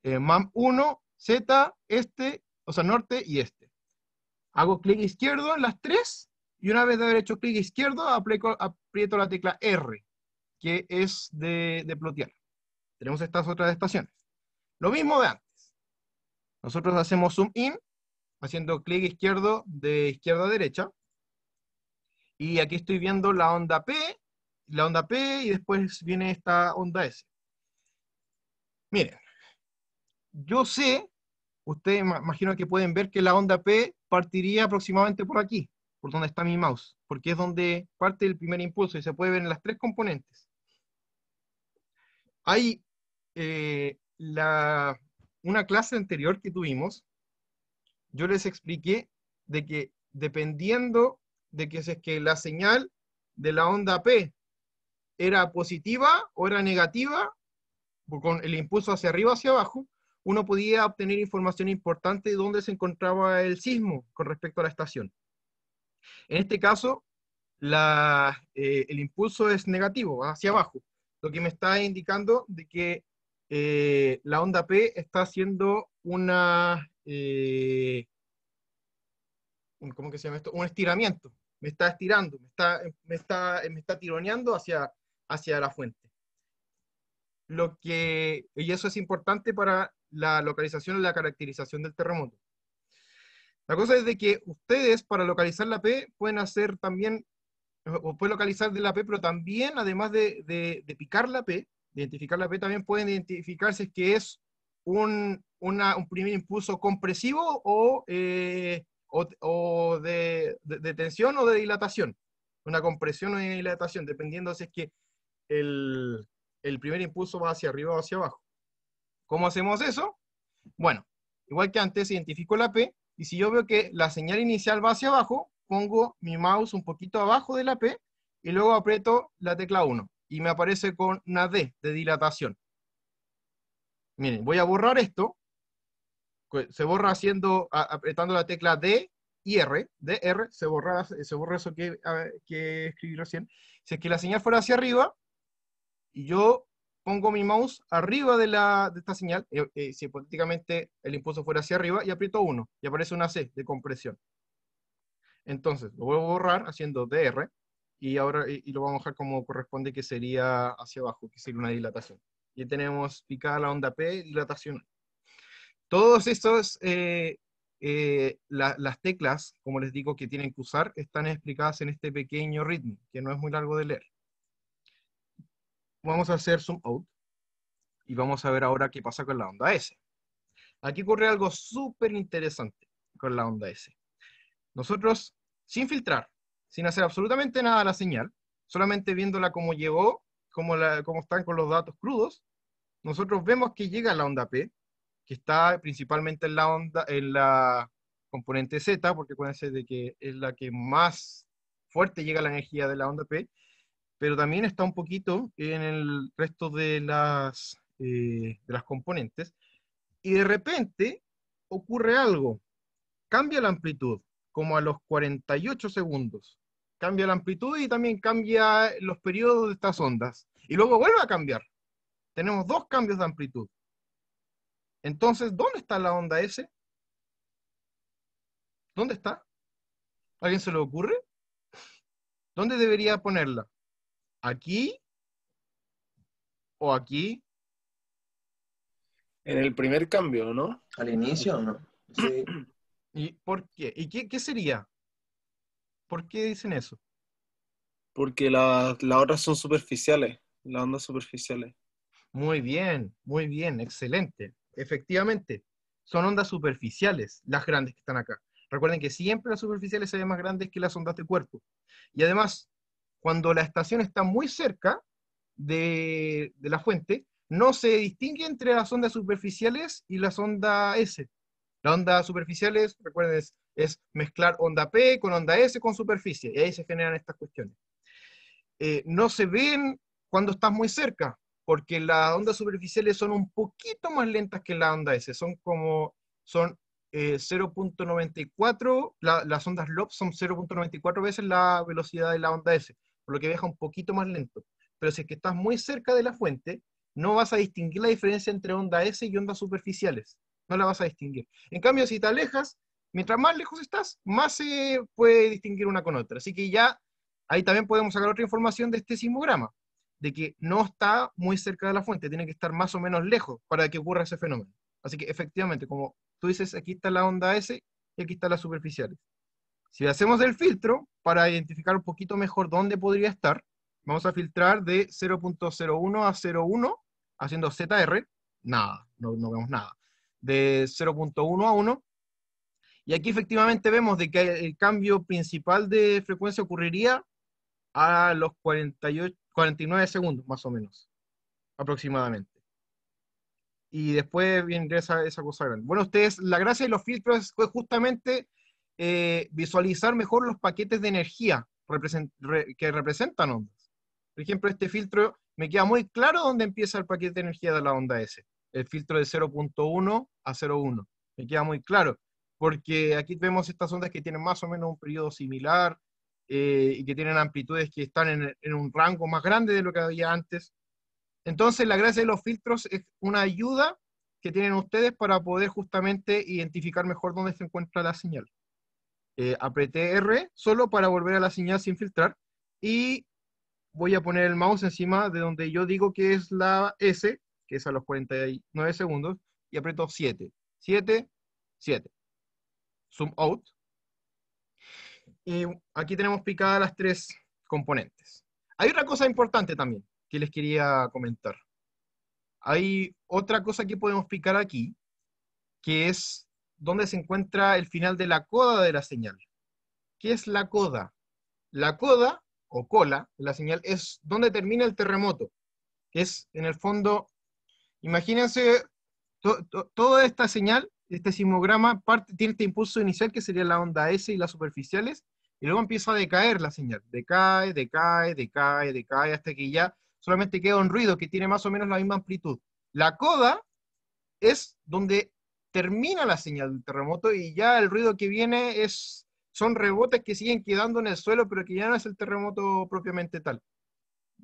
MAM eh, 1, Z, este o sea, norte y este. Hago clic izquierdo en las tres y una vez de haber hecho clic izquierdo, aprieto la tecla R, que es de, de plotear. Tenemos estas otras estaciones. Lo mismo de antes. Nosotros hacemos zoom in, haciendo clic izquierdo de izquierda a derecha. Y aquí estoy viendo la onda P, la onda P y después viene esta onda S. Miren, yo sé ustedes imagino que pueden ver que la onda P partiría aproximadamente por aquí, por donde está mi mouse, porque es donde parte el primer impulso y se puede ver en las tres componentes. Hay eh, una clase anterior que tuvimos, yo les expliqué de que dependiendo de que, es que la señal de la onda P era positiva o era negativa, con el impulso hacia arriba o hacia abajo, uno podía obtener información importante de dónde se encontraba el sismo con respecto a la estación. En este caso, eh, el impulso es negativo, hacia abajo, lo que me está indicando de que eh, la onda P está haciendo una, eh, se esto? Un estiramiento, me está estirando, me está, tironeando hacia, hacia la fuente. Lo que, y eso es importante para la localización o la caracterización del terremoto. La cosa es de que ustedes para localizar la P pueden hacer también, o pueden localizar de la P, pero también, además de, de, picar la P, de identificar la P, también pueden identificarse si que es un, primer impulso compresivo o, eh, o, de, tensión o de dilatación. Una compresión o una dilatación, dependiendo si es que el primer impulso va hacia arriba o hacia abajo. ¿Cómo hacemos eso? Bueno, igual que antes, identifico la P, y si yo veo que la señal inicial va hacia abajo, pongo mi mouse un poquito abajo de la P, y luego aprieto la tecla 1, y me aparece con una D de dilatación. Miren, voy a borrar esto, se borra haciendo, apretando la tecla D y R, DR, se borra, se borra eso que, ah, que escribí recién. Si es que la señal fuera hacia arriba, y yo pongo mi mouse arriba de, la, de esta señal, eh, eh, si hipotéticamente el impulso fuera hacia arriba, y aprieto 1, y aparece una C de compresión. Entonces, lo vuelvo a borrar haciendo DR, y ahora y, lo vamos a dejar como corresponde, que sería hacia abajo, que sería una dilatación. Y tenemos picada la onda P, dilatación. Todos estos, eh, las teclas, como les digo, que tienen que usar, están explicadas en este pequeño ritmo, que no es muy largo de leer vamos a hacer zoom out y vamos a ver ahora qué pasa con la onda S. Aquí ocurre algo súper interesante con la onda S. Nosotros, sin filtrar, sin hacer absolutamente nada a la señal, solamente viéndola como llegó, como, la, como están con los datos crudos, nosotros vemos que llega la onda P, que está principalmente en la onda, en la componente Z, porque acuérdense de que es la que más fuerte llega la energía de la onda P, pero también está un poquito en el resto de las, eh, de las componentes. Y de repente ocurre algo, cambia la amplitud, como a los 48 segundos. Cambia la amplitud y también cambia los periodos de estas ondas. Y luego vuelve a cambiar. Tenemos dos cambios de amplitud. Entonces, ¿dónde está la onda S? ¿Dónde está? alguien se le ocurre? ¿Dónde debería ponerla? ¿Aquí o aquí? En el primer cambio, ¿no? Al inicio, ¿no? Sí. ¿Y por qué? ¿Y qué, sería? ¿Por qué dicen eso? Porque las la otras son superficiales, las ondas superficiales. Muy bien, muy bien, excelente. Efectivamente, son ondas superficiales, las grandes que están acá. Recuerden que siempre las superficiales se ven más grandes que las ondas de cuerpo. Y además, cuando la estación está muy cerca de, la fuente, no se distingue entre las ondas superficiales y las ondas S. Las ondas superficiales, recuerden, es, mezclar onda P con onda S con superficie, y ahí se generan estas cuestiones. Eh, no se ven cuando estás muy cerca, porque las ondas superficiales son un poquito más lentas que la onda S, son como, son 0.94, eh, las ondas LOP son 0.94 veces la velocidad de la onda S por lo que viaja un poquito más lento. Pero si es que estás muy cerca de la fuente, no vas a distinguir la diferencia entre onda S y ondas superficiales. No la vas a distinguir. En cambio, si te alejas, mientras más lejos estás, más se puede distinguir una con otra. Así que ya ahí también podemos sacar otra información de este sismograma, de que no está muy cerca de la fuente, tiene que estar más o menos lejos para que ocurra ese fenómeno. Así que efectivamente, como tú dices, aquí está la onda S y aquí están las superficiales. Si hacemos el filtro para identificar un poquito mejor dónde podría estar, vamos a filtrar de 0.01 a 0.1 haciendo ZR, nada, no, vemos nada. De 0.1 a 1, y aquí efectivamente vemos de que el cambio principal de frecuencia ocurriría a los 48, 49 segundos, más o menos, aproximadamente. Y después viene esa, esa cosa grande. Bueno, ustedes, la gracia de los filtros es justamente eh, visualizar mejor los paquetes de energía que representan ondas. Por ejemplo, este filtro me queda muy claro dónde empieza el paquete de energía de la onda S, el filtro de 0.1 a 0.1. Me queda muy claro, porque aquí vemos estas ondas que tienen más o menos un periodo similar eh, y que tienen amplitudes que están en un rango más grande de lo que había antes. Entonces, la gracia de los filtros es una ayuda que tienen ustedes para poder justamente identificar mejor dónde se encuentra la señal. Eh, apreté R solo para volver a la señal sin filtrar y voy a poner el mouse encima de donde yo digo que es la S, que es a los 49 segundos, y aprieto 7, 7, 7. Zoom out. Y aquí tenemos picadas las tres componentes. Hay otra cosa importante también que les quería comentar. Hay otra cosa que podemos picar aquí, que es dónde se encuentra el final de la coda de la señal. ¿Qué es la coda? La coda o cola de la señal es donde termina el terremoto, que es en el fondo, imagínense, toda esta señal, este sismograma, parte, tiene este impulso inicial que sería la onda S y las superficiales, y luego empieza a decaer la señal, decae, decae, decae, decae, hasta que ya solamente queda un ruido que tiene más o menos la misma amplitud. La coda es donde termina la señal del terremoto y ya el ruido que viene es, son rebotes que siguen quedando en el suelo, pero que ya no es el terremoto propiamente tal.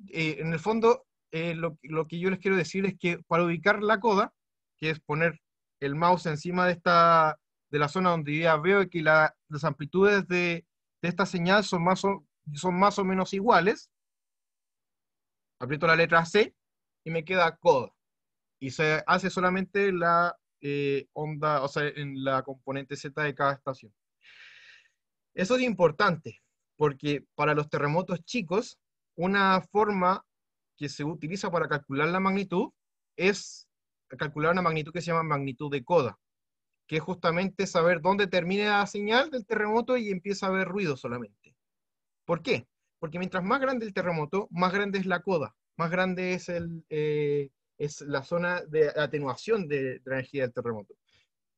Eh, en el fondo, eh, lo, que yo les quiero decir es que para ubicar la coda, que es poner el mouse encima de, esta, de la zona donde yo ya veo que las amplitudes de, de, esta señal son más, son más o menos iguales, aprieto la letra C y me queda coda. Y se hace solamente la eh, onda, o sea, en la componente Z de cada estación. Eso es importante, porque para los terremotos chicos, una forma que se utiliza para calcular la magnitud es calcular una magnitud que se llama magnitud de coda, que es justamente saber dónde termina la señal del terremoto y empieza a haber ruido solamente. ¿Por qué? Porque mientras más grande el terremoto, más grande es la coda, más grande es el, eh, es la zona de atenuación de, la energía del terremoto.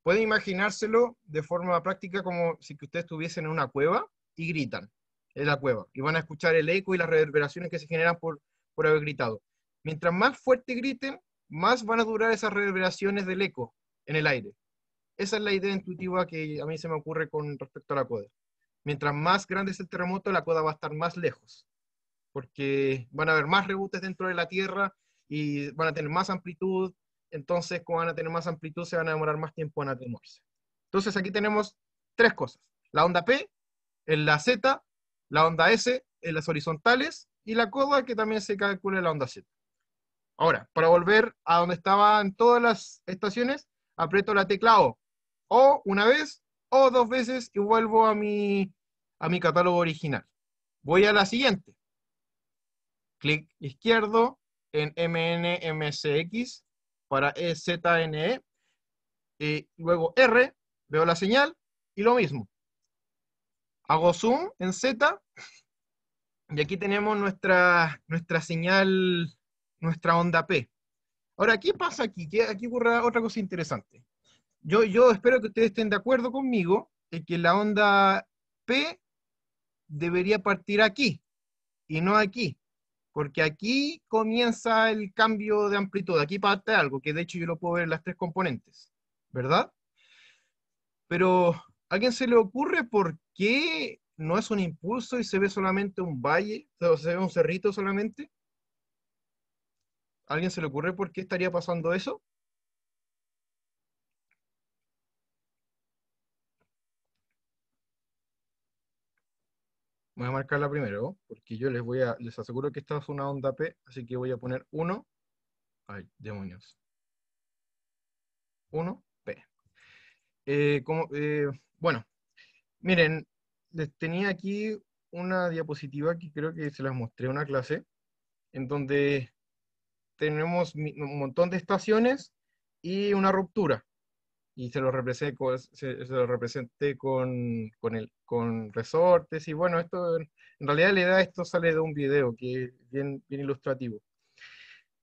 Pueden imaginárselo de forma práctica como si que ustedes estuviesen en una cueva y gritan en la cueva y van a escuchar el eco y las reverberaciones que se generan por, por haber gritado. Mientras más fuerte griten, más van a durar esas reverberaciones del eco en el aire. Esa es la idea intuitiva que a mí se me ocurre con respecto a la coda. Mientras más grande es el terremoto, la coda va a estar más lejos, porque van a haber más rebotes dentro de la Tierra, y van a tener más amplitud, entonces como van a tener más amplitud se van a demorar más tiempo en atenuarse. Entonces aquí tenemos tres cosas, la onda P, en la Z, la onda S en las horizontales y la coda que también se calcula en la onda Z. Ahora, para volver a donde estaba en todas las estaciones, aprieto la tecla O, o una vez o dos veces y vuelvo a mi, a mi catálogo original. Voy a la siguiente. Clic izquierdo, en MNMSX para EZNE e, Y luego R, veo la señal y lo mismo. Hago zoom en Z y aquí tenemos nuestra, nuestra señal, nuestra onda P. Ahora, ¿qué pasa aquí? aquí ocurre otra cosa interesante. Yo, yo espero que ustedes estén de acuerdo conmigo en que la onda P debería partir aquí y no aquí porque aquí comienza el cambio de amplitud, aquí parte algo, que de hecho yo lo puedo ver en las tres componentes, ¿verdad? Pero alguien se le ocurre por qué no es un impulso y se ve solamente un valle, o se ve un cerrito solamente? alguien se le ocurre por qué estaría pasando eso? voy a marcarla primero, porque yo les voy a, les aseguro que esta es una onda P, así que voy a poner 1, ay, demonios, 1, P. Eh, eh, bueno, miren, les tenía aquí una diapositiva que creo que se las mostré una clase, en donde tenemos un montón de estaciones y una ruptura y se lo representé con, resortes y bueno, esto en realidad la idea esto sale de un video que es bien, ilustrativo.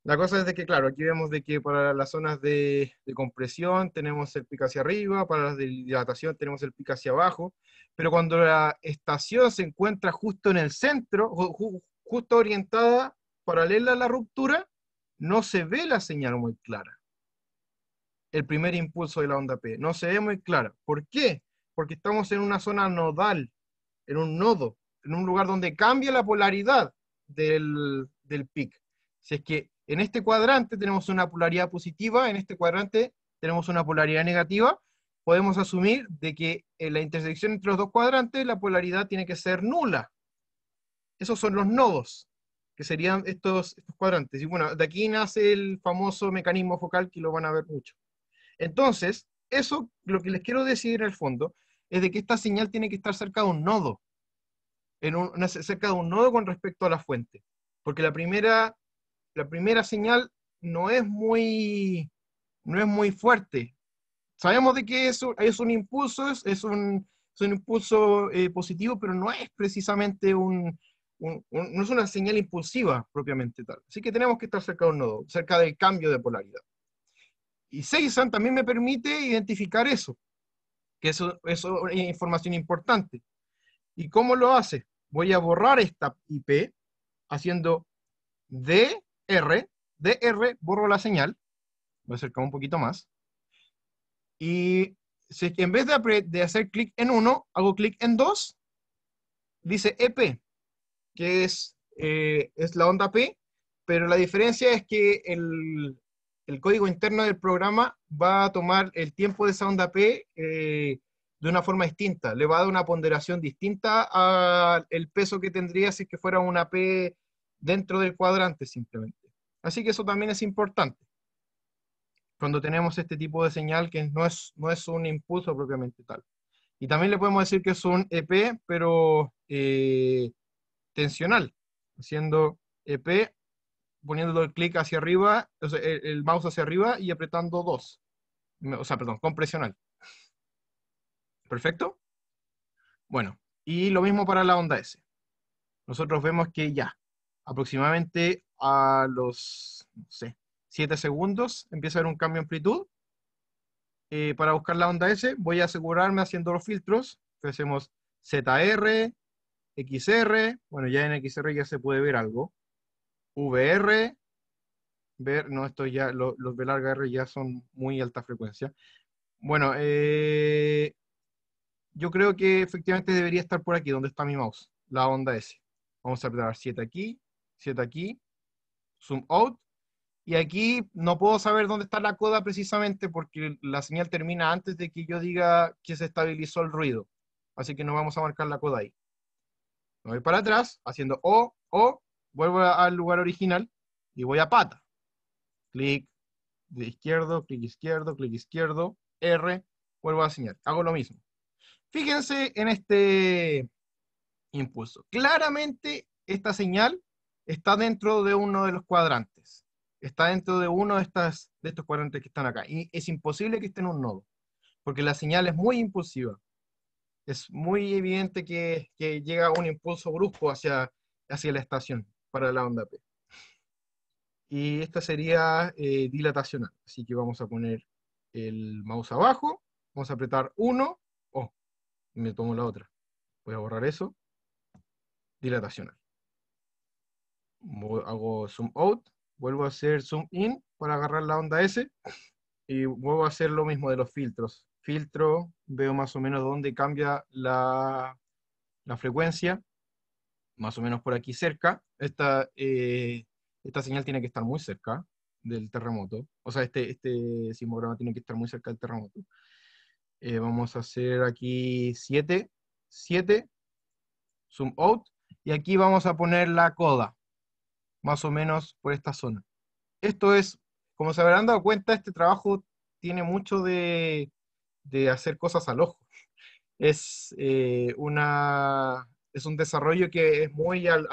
La cosa es que, claro, aquí vemos de que para las zonas de, compresión tenemos el pico hacia arriba, para las de dilatación tenemos el pico hacia abajo, pero cuando la estación se encuentra justo en el centro, justo orientada paralela a la ruptura, no se ve la señal muy clara el primer impulso de la onda P. No se ve muy claro. ¿Por qué? Porque estamos en una zona nodal, en un nodo, en un lugar donde cambia la polaridad del, del pic. Si es que en este cuadrante tenemos una polaridad positiva, en este cuadrante tenemos una polaridad negativa, podemos asumir de que en la intersección entre los dos cuadrantes la polaridad tiene que ser nula. Esos son los nodos, que serían estos, estos cuadrantes. Y bueno, de aquí nace el famoso mecanismo focal que lo van a ver mucho. Entonces, eso lo que les quiero decir en el fondo es de que esta señal tiene que estar cerca de un nodo, en cerca de un nodo con respecto a la fuente, porque la primera, la primera señal no es muy, no es muy fuerte. Sabemos de que es un, impulso, es, un, impulso eh, positivo, pero no es precisamente un, no es una señal impulsiva propiamente tal. Así que tenemos que estar cerca de un nodo, cerca del cambio de polaridad. Y Seisan también me permite identificar eso, que eso, es información importante. ¿Y cómo lo hace? Voy a borrar esta IP haciendo DR, DR, borro la señal, me a un poquito más, y si en vez de, hacer clic en uno, hago clic en dos, dice EP, que es, eh, es la onda P, pero la diferencia es que el, el código interno del programa va a tomar el tiempo de esa onda P eh, de una forma distinta, le va a dar una ponderación distinta al peso que tendría si que fuera una P dentro del cuadrante simplemente. Así que eso también es importante. Cuando tenemos este tipo de señal que no es, no es un impulso propiamente tal. Y también le podemos decir que es un EP, pero eh, tensional, haciendo EP poniendo el clic hacia arriba, el, mouse hacia arriba y apretando 2. O sea, perdón, con ¿Perfecto? Bueno, y lo mismo para la onda S. Nosotros vemos que ya, aproximadamente a los, no sé, 7 segundos, empieza a haber un cambio de amplitud. Eh, para buscar la onda S, voy a asegurarme haciendo los filtros. hacemos ZR, XR, bueno, ya en XR ya se puede ver algo. VR, ver, no, esto ya, los B larga R ya son muy alta frecuencia. Bueno, eh, yo creo que efectivamente debería estar por aquí, donde está mi mouse, la onda S. Vamos a apretar 7 aquí, 7 aquí, zoom out, y aquí no puedo saber dónde está la coda precisamente porque la señal termina antes de que yo diga que se estabilizó el ruido. Así que no vamos a marcar la coda ahí. Me voy para atrás, haciendo O, O, vuelvo al lugar original y voy a pata. Clic de izquierdo, clic izquierdo, clic izquierdo, R, vuelvo a señalar Hago lo mismo. Fíjense en este impulso. Claramente esta señal está dentro de uno de los cuadrantes. Está dentro de uno de, estas, de estos cuadrantes que están acá. Y es imposible que esté en un nodo, porque la señal es muy impulsiva. Es muy evidente que, que llega un impulso brusco hacia, hacia la estación para la onda P. Y esta sería eh, dilatacional. Así que vamos a poner el mouse abajo, vamos a apretar 1, oh, me tomo la otra. Voy a borrar eso. Dilatacional. Hago zoom out, vuelvo a hacer zoom in para agarrar la onda S y vuelvo a hacer lo mismo de los filtros. Filtro, veo más o menos dónde cambia la, la frecuencia más o menos por aquí cerca. Esta, eh, esta señal tiene que estar muy cerca del terremoto. O sea, este, este sismograma tiene que estar muy cerca del terremoto. Eh, vamos a hacer aquí 7, 7, zoom out, y aquí vamos a poner la coda, más o menos por esta zona. Esto es, como se habrán dado cuenta, este trabajo tiene mucho de, hacer cosas al ojo. Es eh, una, es un desarrollo que es muy al,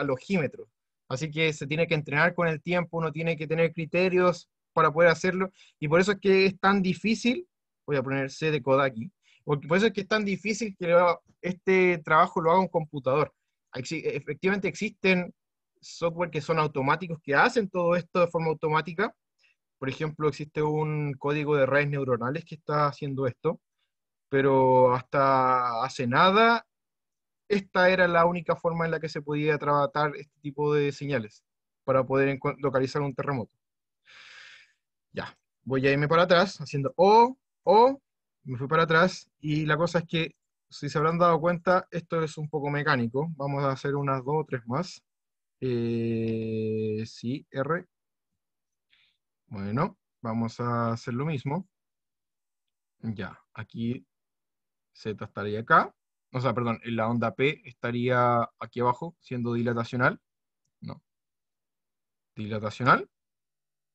Así que se tiene que entrenar con el tiempo, uno tiene que tener criterios para poder hacerlo. Y por eso es que es tan difícil, voy a poner C de Kodaki, porque por eso es que es tan difícil que este trabajo lo haga un computador. Efectivamente existen software que son automáticos, que hacen todo esto de forma automática. Por ejemplo, existe un código de redes neuronales que está haciendo esto, pero hasta hace nada esta era la única forma en la que se podía tratar este tipo de señales para poder localizar un terremoto. Ya, voy a irme para atrás haciendo O, O, me fui para atrás y la cosa es que, si se habrán dado cuenta, esto es un poco mecánico. Vamos a hacer unas dos o tres más. Eh, sí, R. Bueno, vamos a hacer lo mismo. Ya, aquí Z estaría acá o sea, perdón, la onda P estaría aquí abajo, siendo dilatacional. No. Dilatacional.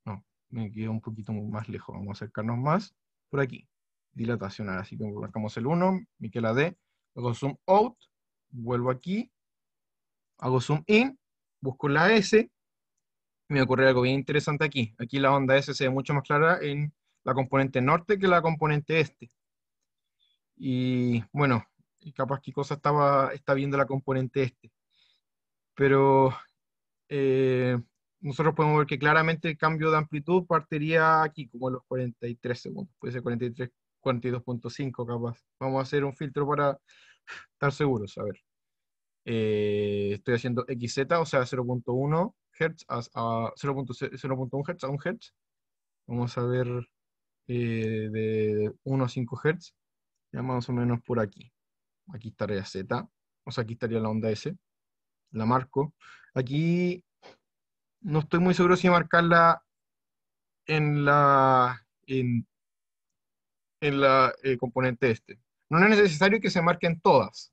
No, me quedo un poquito más lejos. Vamos a acercarnos más por aquí. Dilatacional. Así que marcamos el 1, me queda la D. Hago zoom out, vuelvo aquí, hago zoom in, busco la S. me ocurre algo bien interesante aquí. Aquí la onda S se ve mucho más clara en la componente norte que la componente este. Y bueno, y capaz que cosa estaba, está viendo la componente este. Pero eh, nosotros podemos ver que claramente el cambio de amplitud partiría aquí, como a los 43 segundos, puede ser 43, 42.5 capaz. Vamos a hacer un filtro para estar seguros, a ver. Eh, estoy haciendo XZ, o sea, 0.1 Hz a, 0.1 a 1 Hz. Vamos a ver eh, de 1 a 5 Hz, ya más o menos por aquí aquí estaría Z, o sea, aquí estaría la onda S, la marco. Aquí no estoy muy seguro si marcarla en la, en, la eh, componente este. No es necesario que se marquen todas.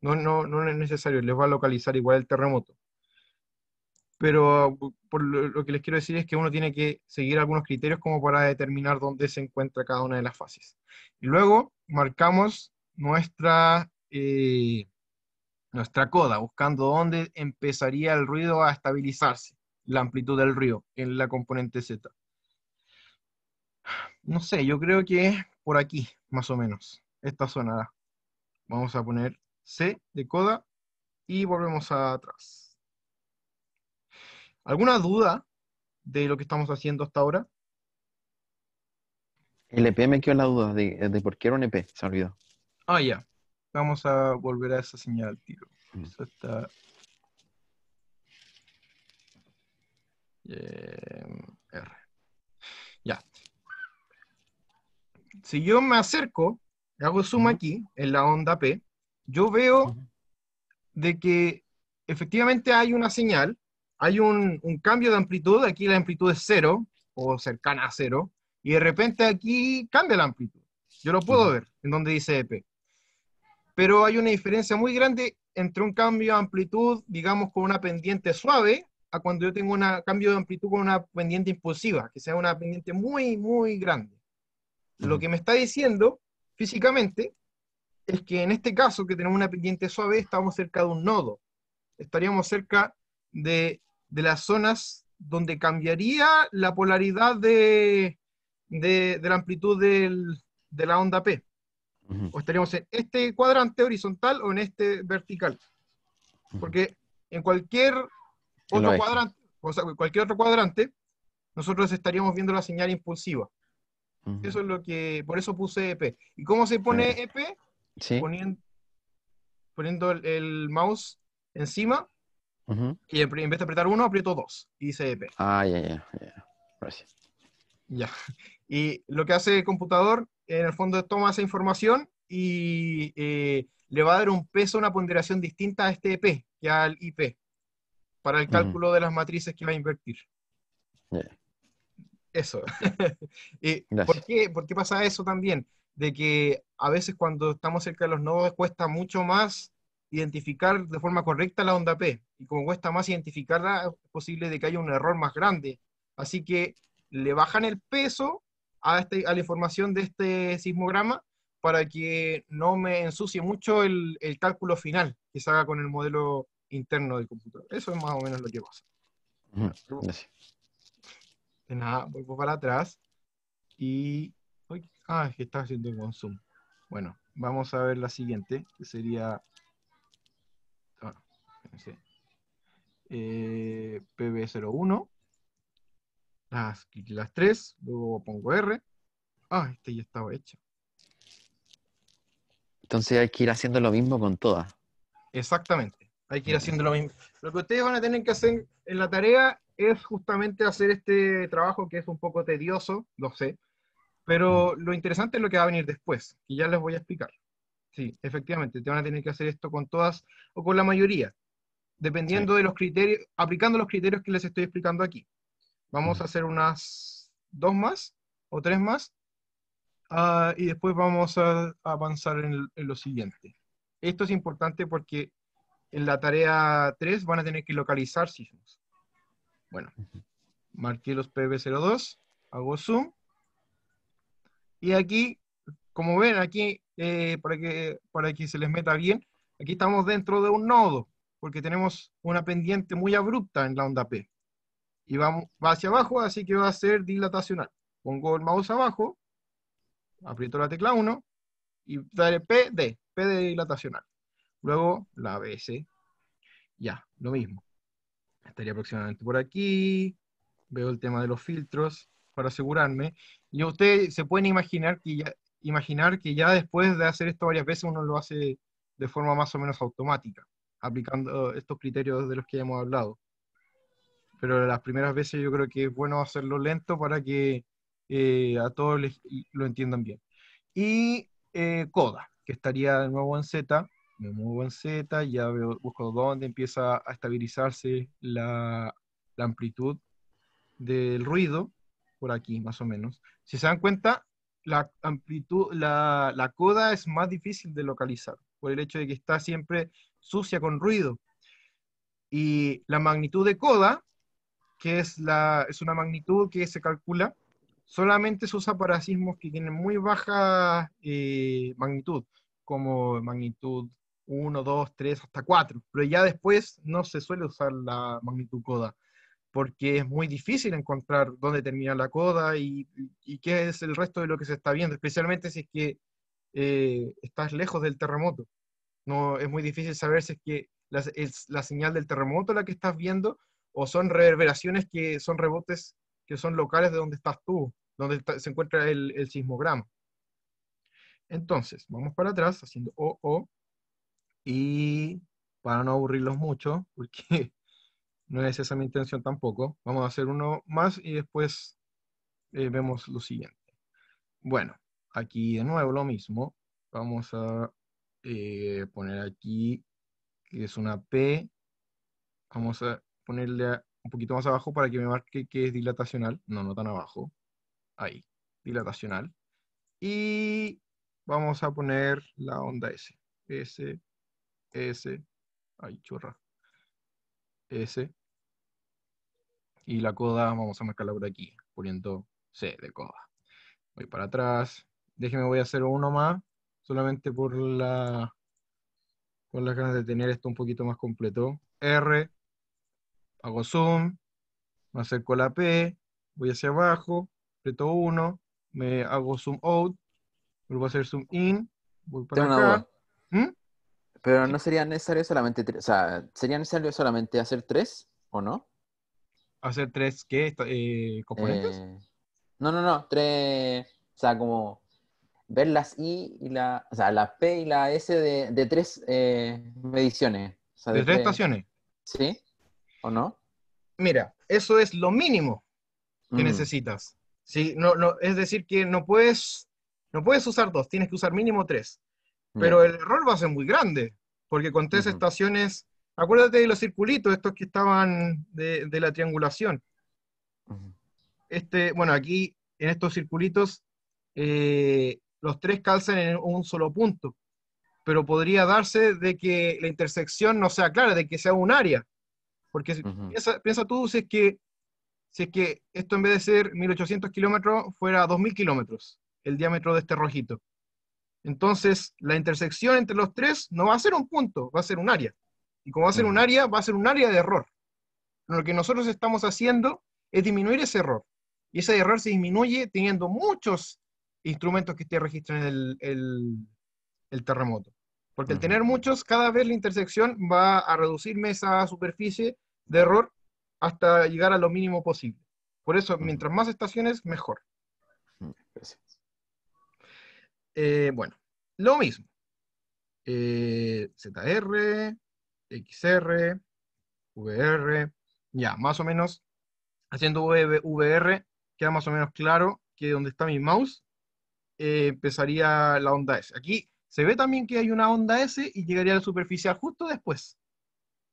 No, no, no es necesario, les va a localizar igual el terremoto. Pero lo que les quiero decir es que uno tiene que seguir algunos criterios como para determinar dónde se encuentra cada una de las fases. Y luego marcamos nuestra, eh, nuestra coda, buscando dónde empezaría el ruido a estabilizarse, la amplitud del ruido en la componente Z. No sé, yo creo que es por aquí, más o menos, esta zona. Vamos a poner C de coda y volvemos atrás. ¿Alguna duda de lo que estamos haciendo hasta ahora? El EP me quedó la duda de, de por qué era un EP, se olvidó. Ah, ya. Vamos a volver a esa señal al tiro. Eso está... Eh, R. Ya. Si yo me acerco, hago zoom aquí, en la onda P, yo veo de que efectivamente hay una señal, hay un, cambio de amplitud, aquí la amplitud es cero, o cercana a cero, y de repente aquí cambia la amplitud. Yo lo puedo ver, en donde dice e P pero hay una diferencia muy grande entre un cambio de amplitud, digamos, con una pendiente suave, a cuando yo tengo un cambio de amplitud con una pendiente impulsiva, que sea una pendiente muy, muy grande. Lo mm. que me está diciendo físicamente es que en este caso, que tenemos una pendiente suave, estamos cerca de un nodo. Estaríamos cerca de, las zonas donde cambiaría la polaridad de, la amplitud de la onda P. O estaríamos en este cuadrante horizontal o en este vertical. Porque en cualquier otro cuadrante, cualquier otro cuadrante, nosotros estaríamos viendo la señal impulsiva. Eso es lo que, por eso puse EP. ¿Y cómo se pone EP? Poniendo, el, mouse encima y en vez de apretar uno, aprieto dos y dice EP. Ah, ya, ya, Gracias. Ya. Y lo que hace el computador en el fondo toma esa información y eh, le va a dar un peso, una ponderación distinta a este e p que al IP para el cálculo de las matrices que va a invertir. Eso. Eh, ¿por, qué, ¿Por qué pasa eso también? De que a veces cuando estamos cerca de los nodos cuesta mucho más identificar de forma correcta la onda P. Y como cuesta más identificarla, es posible de que haya un error más grande. Así que le bajan el peso este, a, la información de este sismograma para que no me ensucie mucho el, cálculo final que se haga con el modelo interno del computador. Eso es más o menos lo que pasa. De nada, vuelvo para atrás. Y. ah, es que está haciendo un zoom. Bueno, vamos a ver la siguiente, que sería. pb ah, eh, PB01. Ah, las, tres, luego pongo R. Ah, este ya estaba hecho. Entonces hay que ir haciendo lo mismo con todas. Exactamente, hay que ir haciendo lo mismo. Lo que ustedes van a tener que hacer en la tarea es justamente hacer este trabajo que es un poco tedioso, lo sé, pero mm. lo interesante es lo que va a venir después, y ya les voy a explicar. Sí, efectivamente, te van a tener que hacer esto con todas o con la mayoría, dependiendo de los criterios, aplicando los criterios que les estoy explicando aquí. Vamos mm. a hacer unas dos más o tres más. Ah, y después vamos a avanzar en, lo siguiente. Esto es importante porque en la tarea 3 van a tener que localizar sismos. Bueno, marqué los PB02, hago zoom. Y aquí, como ven, aquí, eh, para, que, para que se les meta bien, aquí estamos dentro de un nodo, porque tenemos una pendiente muy abrupta en la onda P y va, hacia abajo, así que va a ser dilatacional. Pongo el mouse abajo, aprieto la tecla 1 y daré PD, de dilatacional. Luego la ABC. Ya, lo mismo. Estaría aproximadamente por aquí. Veo el tema de los filtros para asegurarme. Y ustedes se pueden imaginar que ya, imaginar que ya después de hacer esto varias veces uno lo hace de forma más o menos automática, aplicando estos criterios de los que ya hemos hablado pero las primeras veces yo creo que es bueno hacerlo lento para que eh, a todos les, lo entiendan bien. Y eh, Coda, que estaría de nuevo en Z, me muevo en Z, ya veo, busco dónde empieza a estabilizarse la, la amplitud del ruido, por aquí más o menos. Si se dan cuenta, la amplitud, la, la, coda es más difícil de localizar, por el hecho de que está siempre sucia con ruido. Y la magnitud de coda que es, la, una magnitud que se calcula, solamente se usa para sismos que tienen muy baja eh, magnitud, como magnitud 1, 2, 3, hasta 4, pero ya después no se suele usar la magnitud coda, porque es muy difícil encontrar dónde termina la coda y, qué es el resto de lo que se está viendo, especialmente si es que eh, estás lejos del terremoto. No, es muy difícil saber si es que es la señal del terremoto la que estás viendo o son reverberaciones que son rebotes que son locales de donde estás tú, donde se encuentra el, sismograma. Entonces, vamos para atrás haciendo OO o, y para no aburrirlos mucho, porque no es esa mi intención tampoco, vamos a hacer uno más y después eh, vemos lo siguiente. Bueno, aquí de nuevo lo mismo, vamos a eh, poner aquí que es una P, vamos a ponerle un poquito más abajo para que me marque que es dilatacional. No, no tan abajo. Ahí, dilatacional. Y vamos a poner la onda S. S, S, ay chorra. S. Y la coda vamos a marcarla por aquí, poniendo C de coda. Voy para atrás. Déjeme, voy a hacer uno más, solamente por la Con las ganas de tener esto un poquito más completo. R, hago zoom, me acerco a la P, voy hacia abajo, aprieto 1, me hago zoom out, vuelvo a hacer zoom in, voy para acá. ¿Mm? Pero no sería necesario solamente o sea, ¿sería necesario solamente hacer tres o no? ¿Hacer tres qué? Eh, ¿Componentes? Eh, no, no, no, tres, o sea, como ver las I y la, o sea, la P y la S de, de tres eh, mediciones. de, de, tres estaciones. Sí. ¿o no? Mira, eso es lo mínimo que mm. necesitas. ¿sí? No, es decir, que no puedes, no puedes usar dos, tienes que usar mínimo tres. Pero el error va a ser muy grande, porque con tres estaciones, acuérdate de los circulitos, estos que estaban de, la triangulación. este, bueno, aquí en estos circulitos, eh, los tres calzan en un solo punto, pero podría darse de que la intersección no sea clara, de que sea un área. Porque piensa, tú si es, que, si es que esto en vez de ser 1800 kilómetros fuera 2000 kilómetros, el diámetro de este rojito. Entonces, la intersección entre los tres no va a ser un punto, va a ser un área. Y como va a ser un área, va a ser un área de error. Lo que nosotros estamos haciendo es disminuir ese error. Y ese error se disminuye teniendo muchos instrumentos que te registren el, el, terremoto. Porque al tener muchos, cada vez la intersección va a reducirme esa superficie de error hasta llegar a lo mínimo posible. Por eso, mientras más estaciones, mejor. Eh, bueno, lo mismo. Eh, ZR, XR, VR, ya, más o menos, haciendo VR, queda más o menos claro que donde está mi mouse eh, empezaría la onda S. Aquí se ve también que hay una onda S y llegaría a la superficial justo después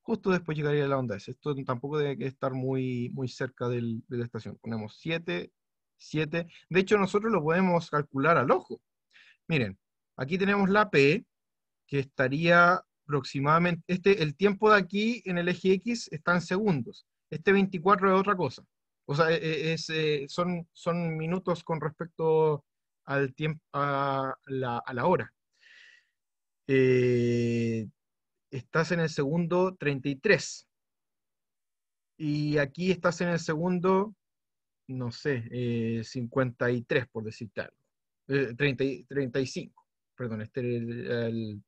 justo después llegaría la onda S. Esto tampoco debe estar muy, muy cerca de la estación. Ponemos 7, 7. De hecho, nosotros lo podemos calcular al ojo. Miren, aquí tenemos la P, que estaría aproximadamente, este, el tiempo de aquí en el eje X está en segundos. Este 24 es otra cosa. O sea, e, e, eh, son, son minutos con respecto al tiempo, a la, a la hora. Eh, estás en el segundo 33. Y aquí estás en el segundo, no sé, 53, eh, por decirte algo. 35, eh, perdón, este es el,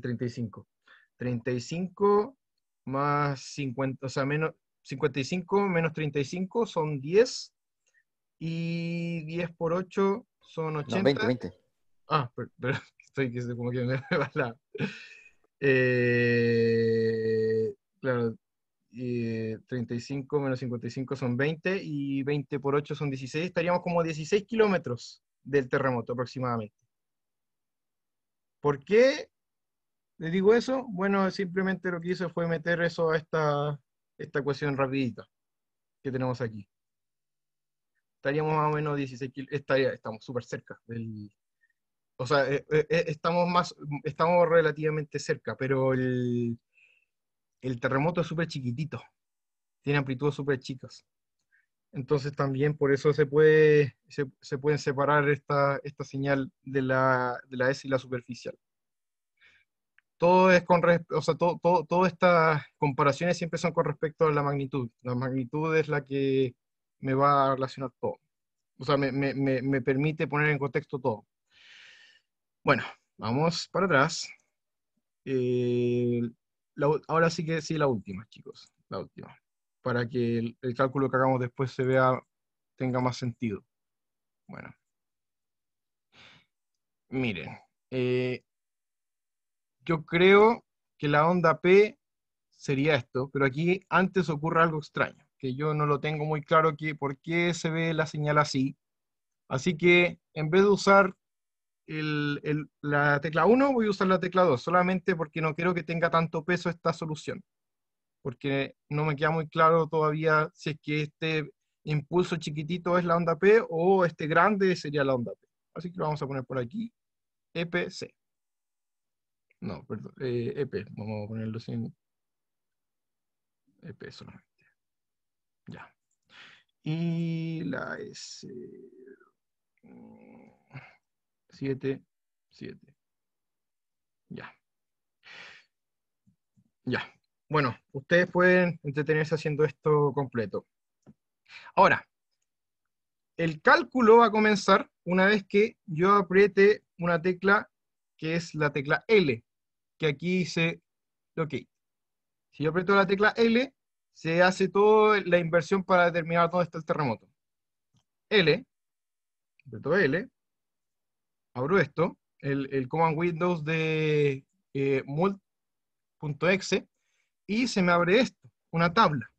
35. 35 más 50, o sea, menos 55 menos 35 son 10. Y 10 por 8 son 80. No, 20, 20. Ah, pero, estoy como que me va la... Eh, claro, 35 eh, menos 55 son 20 y 20 por 8 son 16. Estaríamos como 16 kilómetros del terremoto aproximadamente. ¿Por qué le digo eso? Bueno, simplemente lo que hice fue meter eso a esta, esta ecuación rapidita que tenemos aquí. Estaríamos más o menos 16 kilómetros, estaría, estamos súper cerca del, o sea, eh, eh, eh, estamos más, estamos relativamente cerca, pero el, el terremoto es súper chiquitito, tiene amplitudes súper chicas. Entonces también por eso se, puede, se, pueden separar esta, esta señal de la, de la S y la superficial. Todo es con, o sea, todo, todo, todas estas comparaciones siempre son con respecto a la magnitud. La magnitud es la que me va a relacionar todo. O sea, me, me, me permite poner en contexto todo. Bueno, vamos para atrás. Eh, ahora sí que sí, la última, chicos, la última, para que el, cálculo que hagamos después se vea, tenga más sentido. Bueno. Miren, eh, yo creo que la onda P sería esto, pero aquí antes ocurre algo extraño, que yo no lo tengo muy claro que por qué se ve la señal así. Así que en vez de usar la tecla 1, voy a usar la tecla 2, solamente porque no quiero que tenga tanto peso esta solución, porque no me queda muy claro todavía si es que este impulso chiquitito es la onda P o este grande sería la onda P. Así que lo vamos a poner por aquí, EPC. No, perdón, EP, eh, e vamos a ponerlo sin EP solamente. Ya. Y la S... Mm. 7, 7. Ya. Ya. Bueno, ustedes pueden entretenerse haciendo esto completo. Ahora, el cálculo va a comenzar una vez que yo apriete una tecla que es la tecla L, que aquí dice OK. Si yo aprieto la tecla L, se hace toda la inversión para determinar dónde está el terremoto. L, aprieto L, abro esto, el, comando Command Windows de eh, mult.exe, y se me abre esto, una tabla.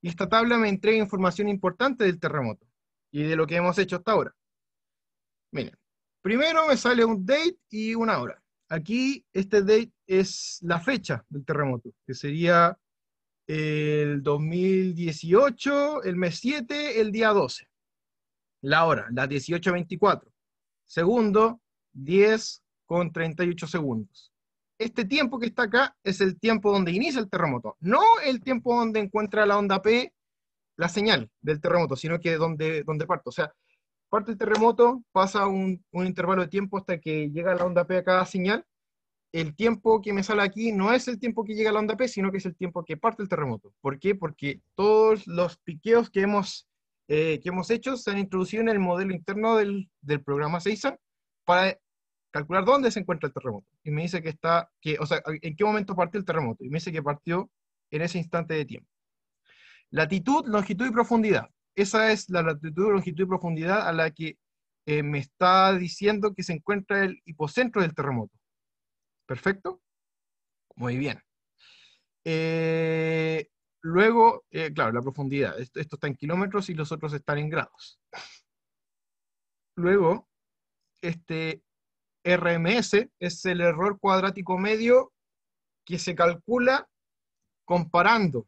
Y esta tabla me entrega información importante del terremoto y de lo que hemos hecho hasta ahora. Miren, primero me sale un date y una hora. Aquí este date es la fecha del terremoto, que sería el 2018, el mes 7, el día 12. La hora, las 18.24. Segundo, 10 con 38 segundos. Este tiempo que está acá es el tiempo donde inicia el terremoto, no el tiempo donde encuentra la onda P la señal del terremoto, sino que donde, donde parto. O sea, parte el terremoto, pasa un, un intervalo de tiempo hasta que llega la onda P a cada señal. El tiempo que me sale aquí no es el tiempo que llega la onda P, sino que es el tiempo que parte el terremoto. ¿Por qué? Porque todos los piqueos que hemos eh, que hemos hecho se han introducido en el modelo interno del, del programa Seisan para calcular dónde se encuentra el terremoto. Y me dice que está, que, o sea, en qué momento partió el terremoto. Y me dice que partió en ese instante de tiempo. Latitud, longitud y profundidad. Esa es la latitud, longitud y profundidad a la que eh, me está diciendo que se encuentra el hipocentro del terremoto. ¿Perfecto? Muy bien. Eh, Luego, eh, claro, la profundidad. Esto, esto, está en kilómetros y los otros están en grados. Luego, este RMS es el error cuadrático medio que se calcula comparando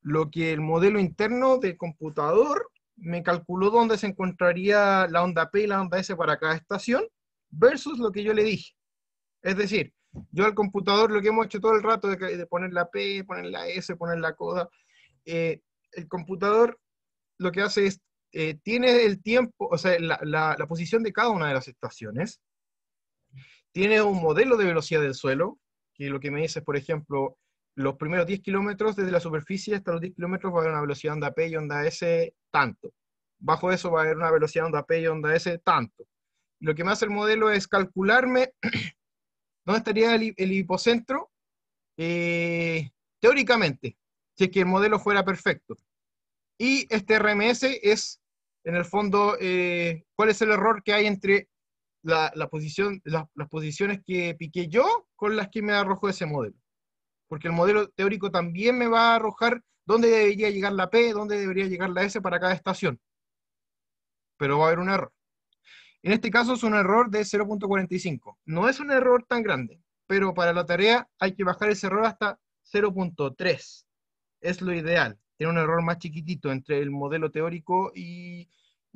lo que el modelo interno del computador me calculó dónde se encontraría la onda P y la onda S para cada estación versus lo que yo le dije. Es decir, yo al computador lo que hemos hecho todo el rato de, poner la P, poner la S, poner la coda, eh, el computador lo que hace es, eh, tiene el tiempo, o sea, la, posición de cada una de las estaciones, tiene un modelo de velocidad del suelo, que lo que me dice es, por ejemplo, los primeros 10 kilómetros desde la superficie hasta los 10 kilómetros va a haber una velocidad onda P y onda S tanto. Bajo eso va a haber una velocidad onda P y onda S tanto. Lo que me hace el modelo es calcularme ¿Dónde estaría el, hipocentro? Eh, teóricamente, si el modelo fuera perfecto. Y este RMS es, en el fondo, eh, cuál es el error que hay entre las posiciones que piqué yo con las que me arrojó ese modelo. Porque el modelo teórico también me va a arrojar dónde debería llegar la P, dónde debería llegar la S para cada estación. Pero va a haber un error. En este caso es un error de 0.45. No es un error tan grande, pero para la tarea hay que bajar ese error hasta 0.3. Es lo ideal. Tiene un error más chiquitito entre el modelo teórico y,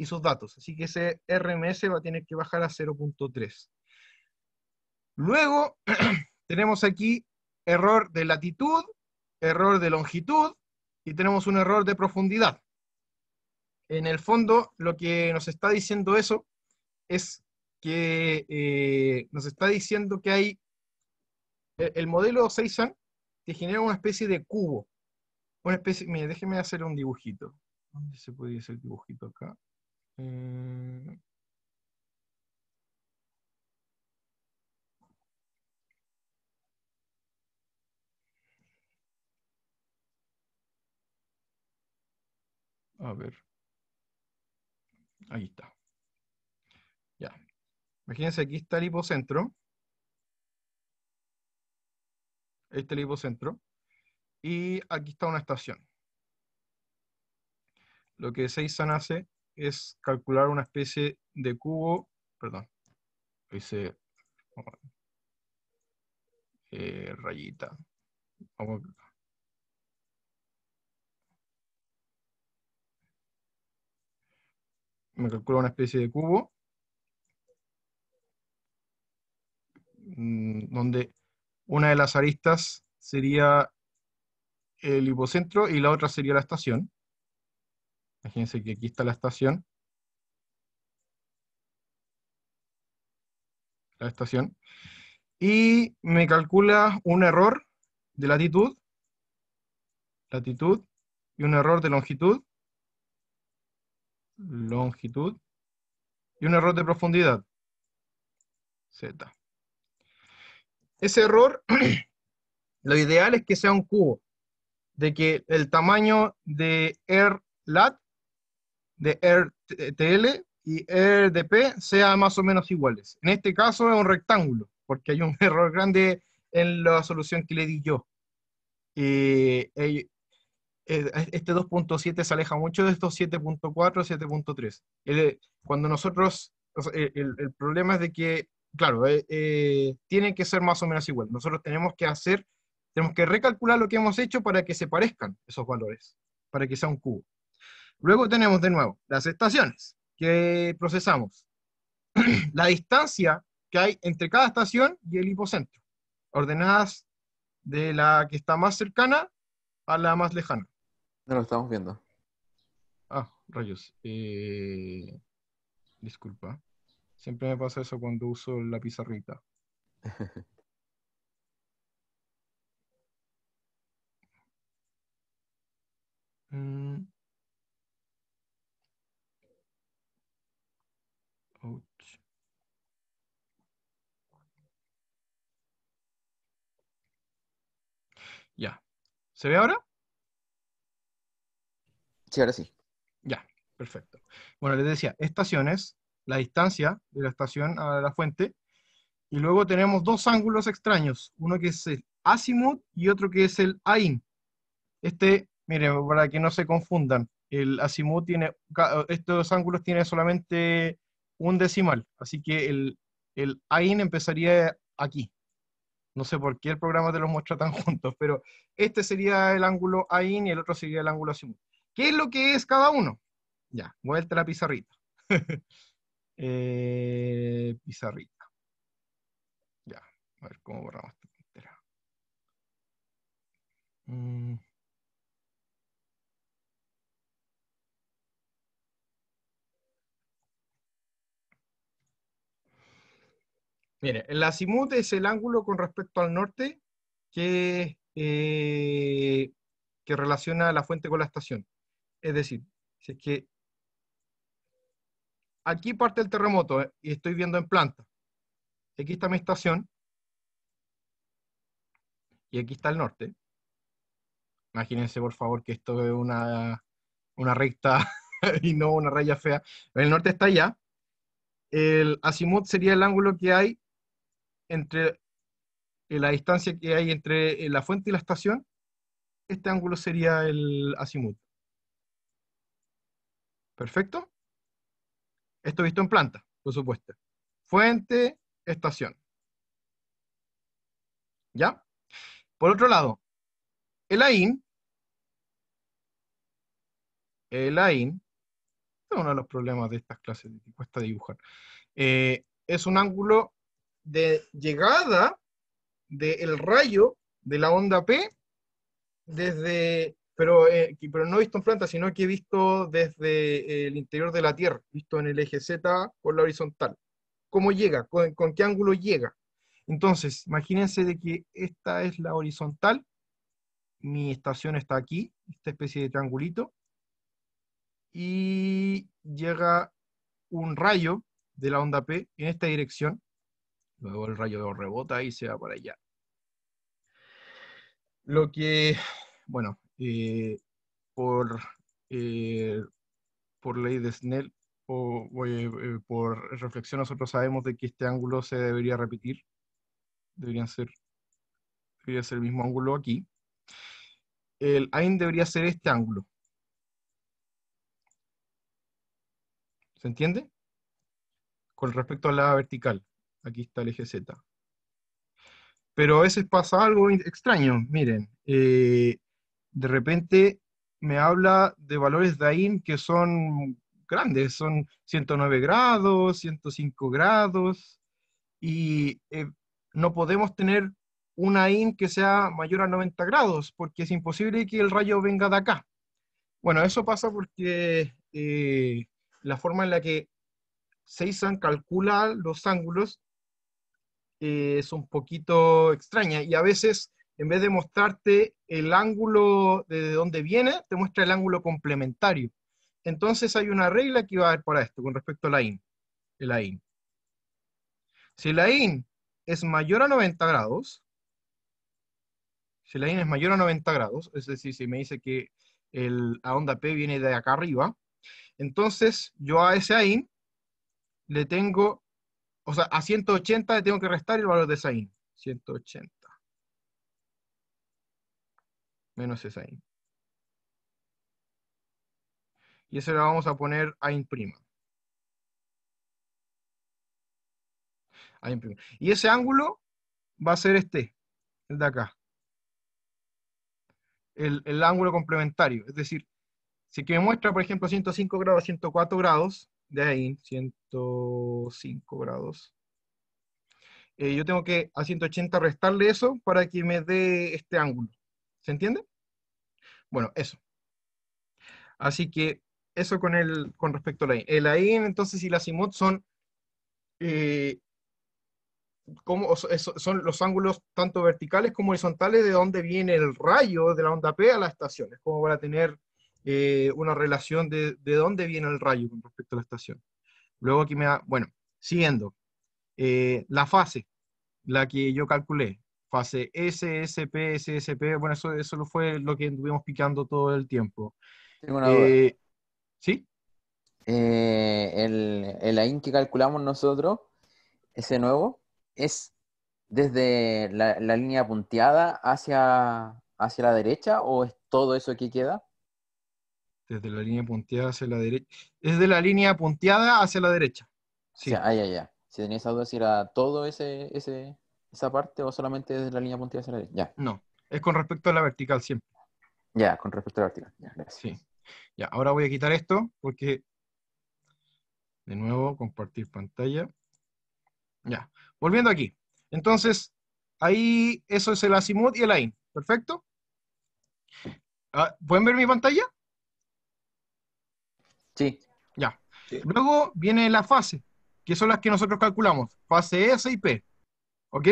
sus datos. Así que ese RMS va a tener que bajar a 0.3. Luego tenemos aquí error de latitud, error de longitud y tenemos un error de profundidad. En el fondo, lo que nos está diciendo eso es que eh, nos está diciendo que hay e, el modelo Seisan que genera una especie de cubo. Una especie, mire, déjeme hacer un dibujito. ¿Dónde se puede hacer el dibujito acá? Eh, a ver. Ahí está. Imagínense, aquí está el hipocentro. Este es el hipocentro. Y aquí está una estación. Lo que Seisan hace es calcular una especie de cubo, perdón, eh, rayita. me calcula una especie de cubo Mm, donde una de las aristas sería el hipocentro y la otra sería la estación. Imagínense que aquí está la estación. La estación. Y me calcula un error de latitud, latitud, y un error de longitud, longitud, y un error de profundidad, z. Ese error, lo ideal es que sea un cubo, de que el tamaño de RLAT, de RTL y RDP sea más o menos iguales. En este caso es un rectángulo, porque hay un error grande en la solución que le di yo. Eh, eh, este 2.7 se aleja mucho de estos 7.4, 7.3. Cuando nosotros, el, problema es de que claro, eh, eh, tiene que ser más o menos igual. Nosotros tenemos que hacer, tenemos que recalcular lo que hemos hecho para que se parezcan esos valores, para que sea un cubo. Luego tenemos de nuevo las estaciones que procesamos. la distancia que hay entre cada estación y el hipocentro, ordenadas de la que está más cercana a la más lejana. No lo estamos viendo. Ah, rayos. Eh, disculpa. Siempre me pasa eso cuando uso la pizarrita. Mm. Ya. ¿Se ve ahora? Sí, ahora sí. Ya, perfecto. Bueno, les decía, estaciones la distancia de la estación a la fuente. Y luego tenemos dos ángulos extraños, uno que es el azimut y otro que es el ain Este, miren, para que no se confundan, el azimut tiene, estos ángulos tienen solamente un decimal, así que el, el empezaría aquí. No sé por qué el programa te los muestra tan juntos, pero este sería el ángulo AIN y el otro sería el ángulo azimut. ¿Qué es lo que es cada uno? Ya, vuelta la pizarrita. Eh, pizarrita. Ya, a ver cómo borramos esta mm. Mire, el azimut es el ángulo con respecto al norte que, eh, que relaciona la fuente con la estación. Es decir, si es que aquí parte el terremoto eh, y estoy viendo en planta. Aquí está mi estación. Y aquí está el norte. Imagínense, por favor, que esto es una, una recta y no una raya fea. El norte está allá. El azimut sería el ángulo que hay entre eh, la distancia que hay entre eh, la fuente y la estación. Este ángulo sería el azimut. ¿Perfecto? Esto visto en planta, por supuesto. Fuente, estación. ¿Ya? Por otro lado, el AIN, el AIN, es uno de los problemas de estas clases, de cuesta dibujar, eh, es un ángulo de llegada del rayo de la onda P desde eh, pero, no he no visto en planta, sino que he visto desde eh, el interior de la Tierra, visto en el eje Z por la horizontal. ¿Cómo llega? ¿Con, qué ángulo llega? Entonces, imagínense de que esta es la horizontal, mi estación está aquí, esta especie de triangulito, y llega un rayo de la onda P en esta dirección, luego el rayo rebota y se va para allá. Lo que, bueno, eh, por, eh, por ley de Snell o eh, por reflexión nosotros sabemos de que este ángulo se debería repetir. Deberían ser, debería ser el mismo ángulo aquí. El AIN debería ser este ángulo. ¿Se entiende? Con respecto a la vertical. Aquí está el eje Z. Pero a veces pasa algo extraño. Miren, eh, de repente me habla de valores de AIN que son grandes, son 109 grados, 105 grados, y eh, no podemos tener una IN que sea mayor a 90 grados, porque es imposible que el rayo venga de acá. Bueno, eso pasa porque eh, la forma en la que Seisan calcula los ángulos eh, es un poquito extraña, y a veces, en vez de mostrarte el ángulo de donde viene te muestra el ángulo complementario. Entonces hay una regla que va a haber para esto con respecto a la IN. El Si la IN es mayor a 90 grados, si la IN es mayor a 90 grados, es decir, si me dice que el, la onda P viene de acá arriba, entonces yo a ese IN le tengo, o sea, a 180 le tengo que restar el valor de esa IN. 180 menos esa Y eso lo vamos a poner a imprima. A Y ese ángulo va a ser este, el de acá. El, ángulo complementario. Es decir, si que muestra, por ejemplo, 105 grados, 104 grados, de ahí, 105 grados, eh, yo tengo que a 180 restarle eso para que me dé este ángulo. ¿Se entiende? Bueno, eso. Así que eso con, el, con respecto a la El AIN entonces y la CIMOT eh, son, son los ángulos tanto verticales como horizontales de dónde viene el rayo de la onda P a la estación. Es como para tener eh, una relación de, dónde viene el rayo con respecto a la estación. Luego aquí me da, bueno, siguiendo, eh, la fase, la que yo calculé, fase S, S, SSP, bueno, eso, eso fue lo que estuvimos picando todo el tiempo. Eh, ¿Sí? Eh, el, el AIN que calculamos nosotros, ese nuevo, es desde la, línea punteada hacia, hacia la derecha o es todo eso que queda? Desde la línea punteada hacia la derecha. Desde la línea punteada hacia la derecha. Sí. O ya, ya. Si tenías esa duda, era todo ese, ese, esa parte o solamente desde la línea puntilla hacia la derecha? Ya. No, es con respecto a la vertical siempre. Ya, con respecto a la vertical. Ya, Sí. Ya, ahora voy a quitar esto porque, de nuevo, compartir pantalla. Ya, volviendo aquí. Entonces, ahí eso es el azimut y el AIN. ¿Perfecto? Ah, ¿Pueden ver mi pantalla? Sí. Ya. Luego viene la fase, que son las que nosotros calculamos, fase S y P. ¿Ok?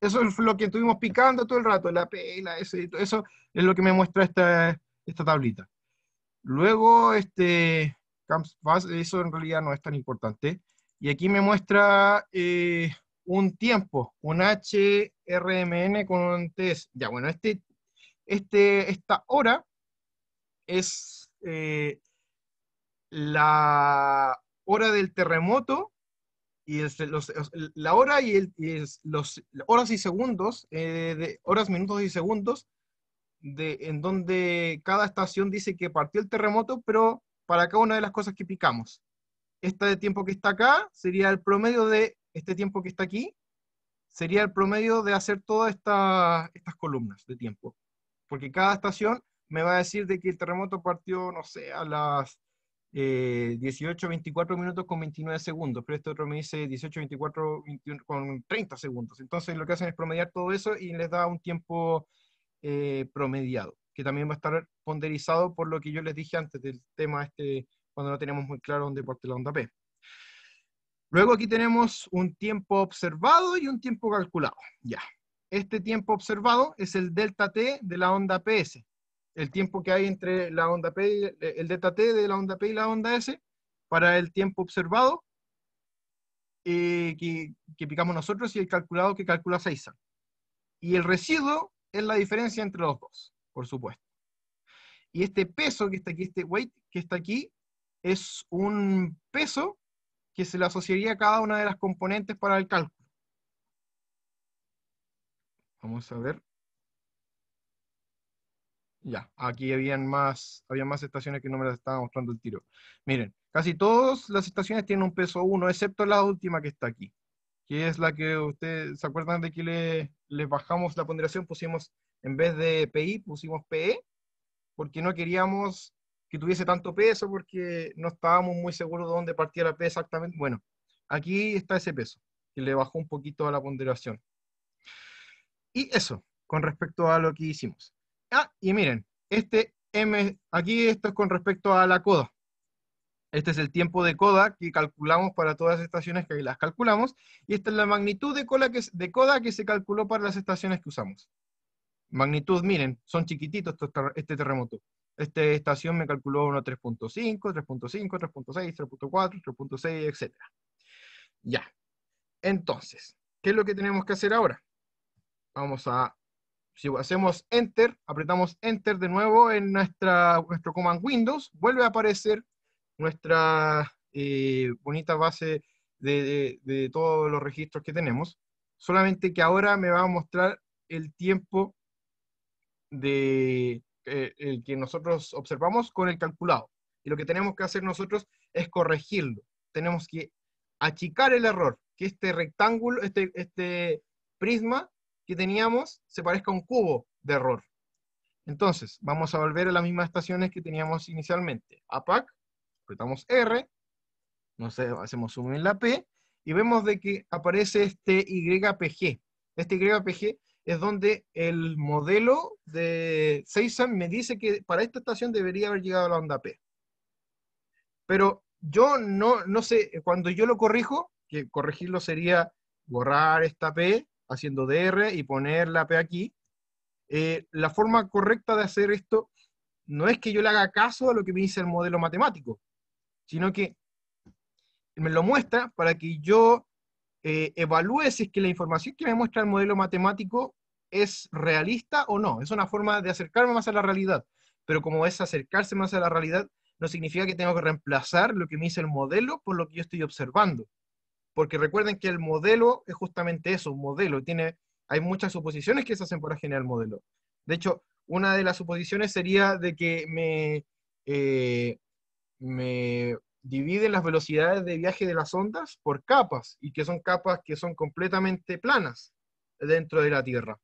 Eso es lo que estuvimos picando todo el rato, la P, la y todo eso es lo que me muestra esta, tablita. Luego, este, eso en realidad no es tan importante. Y aquí me muestra eh, un tiempo, un HRMN con un Ya, bueno, este, este, esta hora es eh, la hora del terremoto y este, la hora y, el, los horas y segundos, eh, de, horas, minutos y segundos, de, en donde cada estación dice que partió el terremoto, pero para cada una de las cosas que picamos. Este de tiempo que está acá sería el promedio de este tiempo que está aquí, sería el promedio de hacer todas esta, estas columnas de tiempo. Porque cada estación me va a decir de que el terremoto partió, no sé, a las 18, eh, 24 minutos con 29 segundos, pero este otro me dice 18, 24, 21 con 30 segundos. Entonces lo que hacen es promediar todo eso y les da un tiempo eh, promediado, que también va a estar ponderizado por lo que yo les dije antes del tema este, cuando no tenemos muy claro dónde parte la onda P. Luego aquí tenemos un tiempo observado y un tiempo calculado. Ya. Este tiempo observado es el delta T de la onda PS, el tiempo que hay entre la onda P, el delta T de la onda P y la onda S, para el tiempo observado eh, que, picamos nosotros y el calculado que calcula Seiza. Y el residuo es la diferencia entre los dos, por supuesto. Y este peso que está aquí, este weight que está aquí, es un peso que se le asociaría a cada una de las componentes para el cálculo. Vamos a ver. Ya, aquí habían más, había más estaciones que no me las estaba mostrando el tiro. Miren, casi todas las estaciones tienen un peso 1, excepto la última que está aquí, que es la que ustedes, ¿se acuerdan de que les le bajamos la ponderación? Pusimos, en vez de PI, pusimos PE, porque no queríamos que tuviese tanto peso, porque no estábamos muy seguros de dónde partía la P exactamente. Bueno, aquí está ese peso, que le bajó un poquito a la ponderación. Y eso, con respecto a lo que hicimos. Ah, y miren, este M, aquí esto es con respecto a la coda. Este es el tiempo de coda que calculamos para todas las estaciones que las calculamos, y esta es la magnitud de, que, de coda que se calculó para las estaciones que usamos. Magnitud, miren, son chiquititos este terremoto. Esta estación me calculó 1, 3.5, 3.5, 3.6, 3.4, 3.6, etc. Ya. Entonces, ¿qué es lo que tenemos que hacer ahora? Vamos a si hacemos Enter, apretamos Enter de nuevo en nuestra, nuestro Command Windows, vuelve a aparecer nuestra eh, bonita base de, todos los registros que tenemos. Solamente que ahora me va a mostrar el tiempo de, eh, el que nosotros observamos con el calculado. Y lo que tenemos que hacer nosotros es corregirlo. Tenemos que achicar el error, que este rectángulo, este, este prisma, que teníamos se parezca a un cubo de error. Entonces, vamos a volver a las mismas estaciones que teníamos inicialmente. APAC, apretamos R, no hacemos zoom en la P, y vemos de que aparece este YPG. Este YPG es donde el modelo de Seisan me dice que para esta estación debería haber llegado a la onda P. Pero yo no, no sé, cuando yo lo corrijo, que corregirlo sería borrar esta P haciendo DR y poner la P aquí. Eh, la forma correcta de hacer esto no es que yo le haga caso a lo que me dice el modelo matemático, sino que me lo muestra para que yo eh, evalúe si es que la información que me muestra el modelo matemático es realista o no. Es una forma de acercarme más a la realidad. Pero como es acercarse más a la realidad, no significa que tengo que reemplazar lo que me dice el modelo por lo que yo estoy observando porque recuerden que el modelo es justamente eso, un modelo. Tiene, hay muchas suposiciones que se hacen para generar el modelo. De hecho, una de las suposiciones sería de que me, eh, dividen las velocidades de viaje de las ondas por capas, y que son capas que son completamente planas dentro de la Tierra.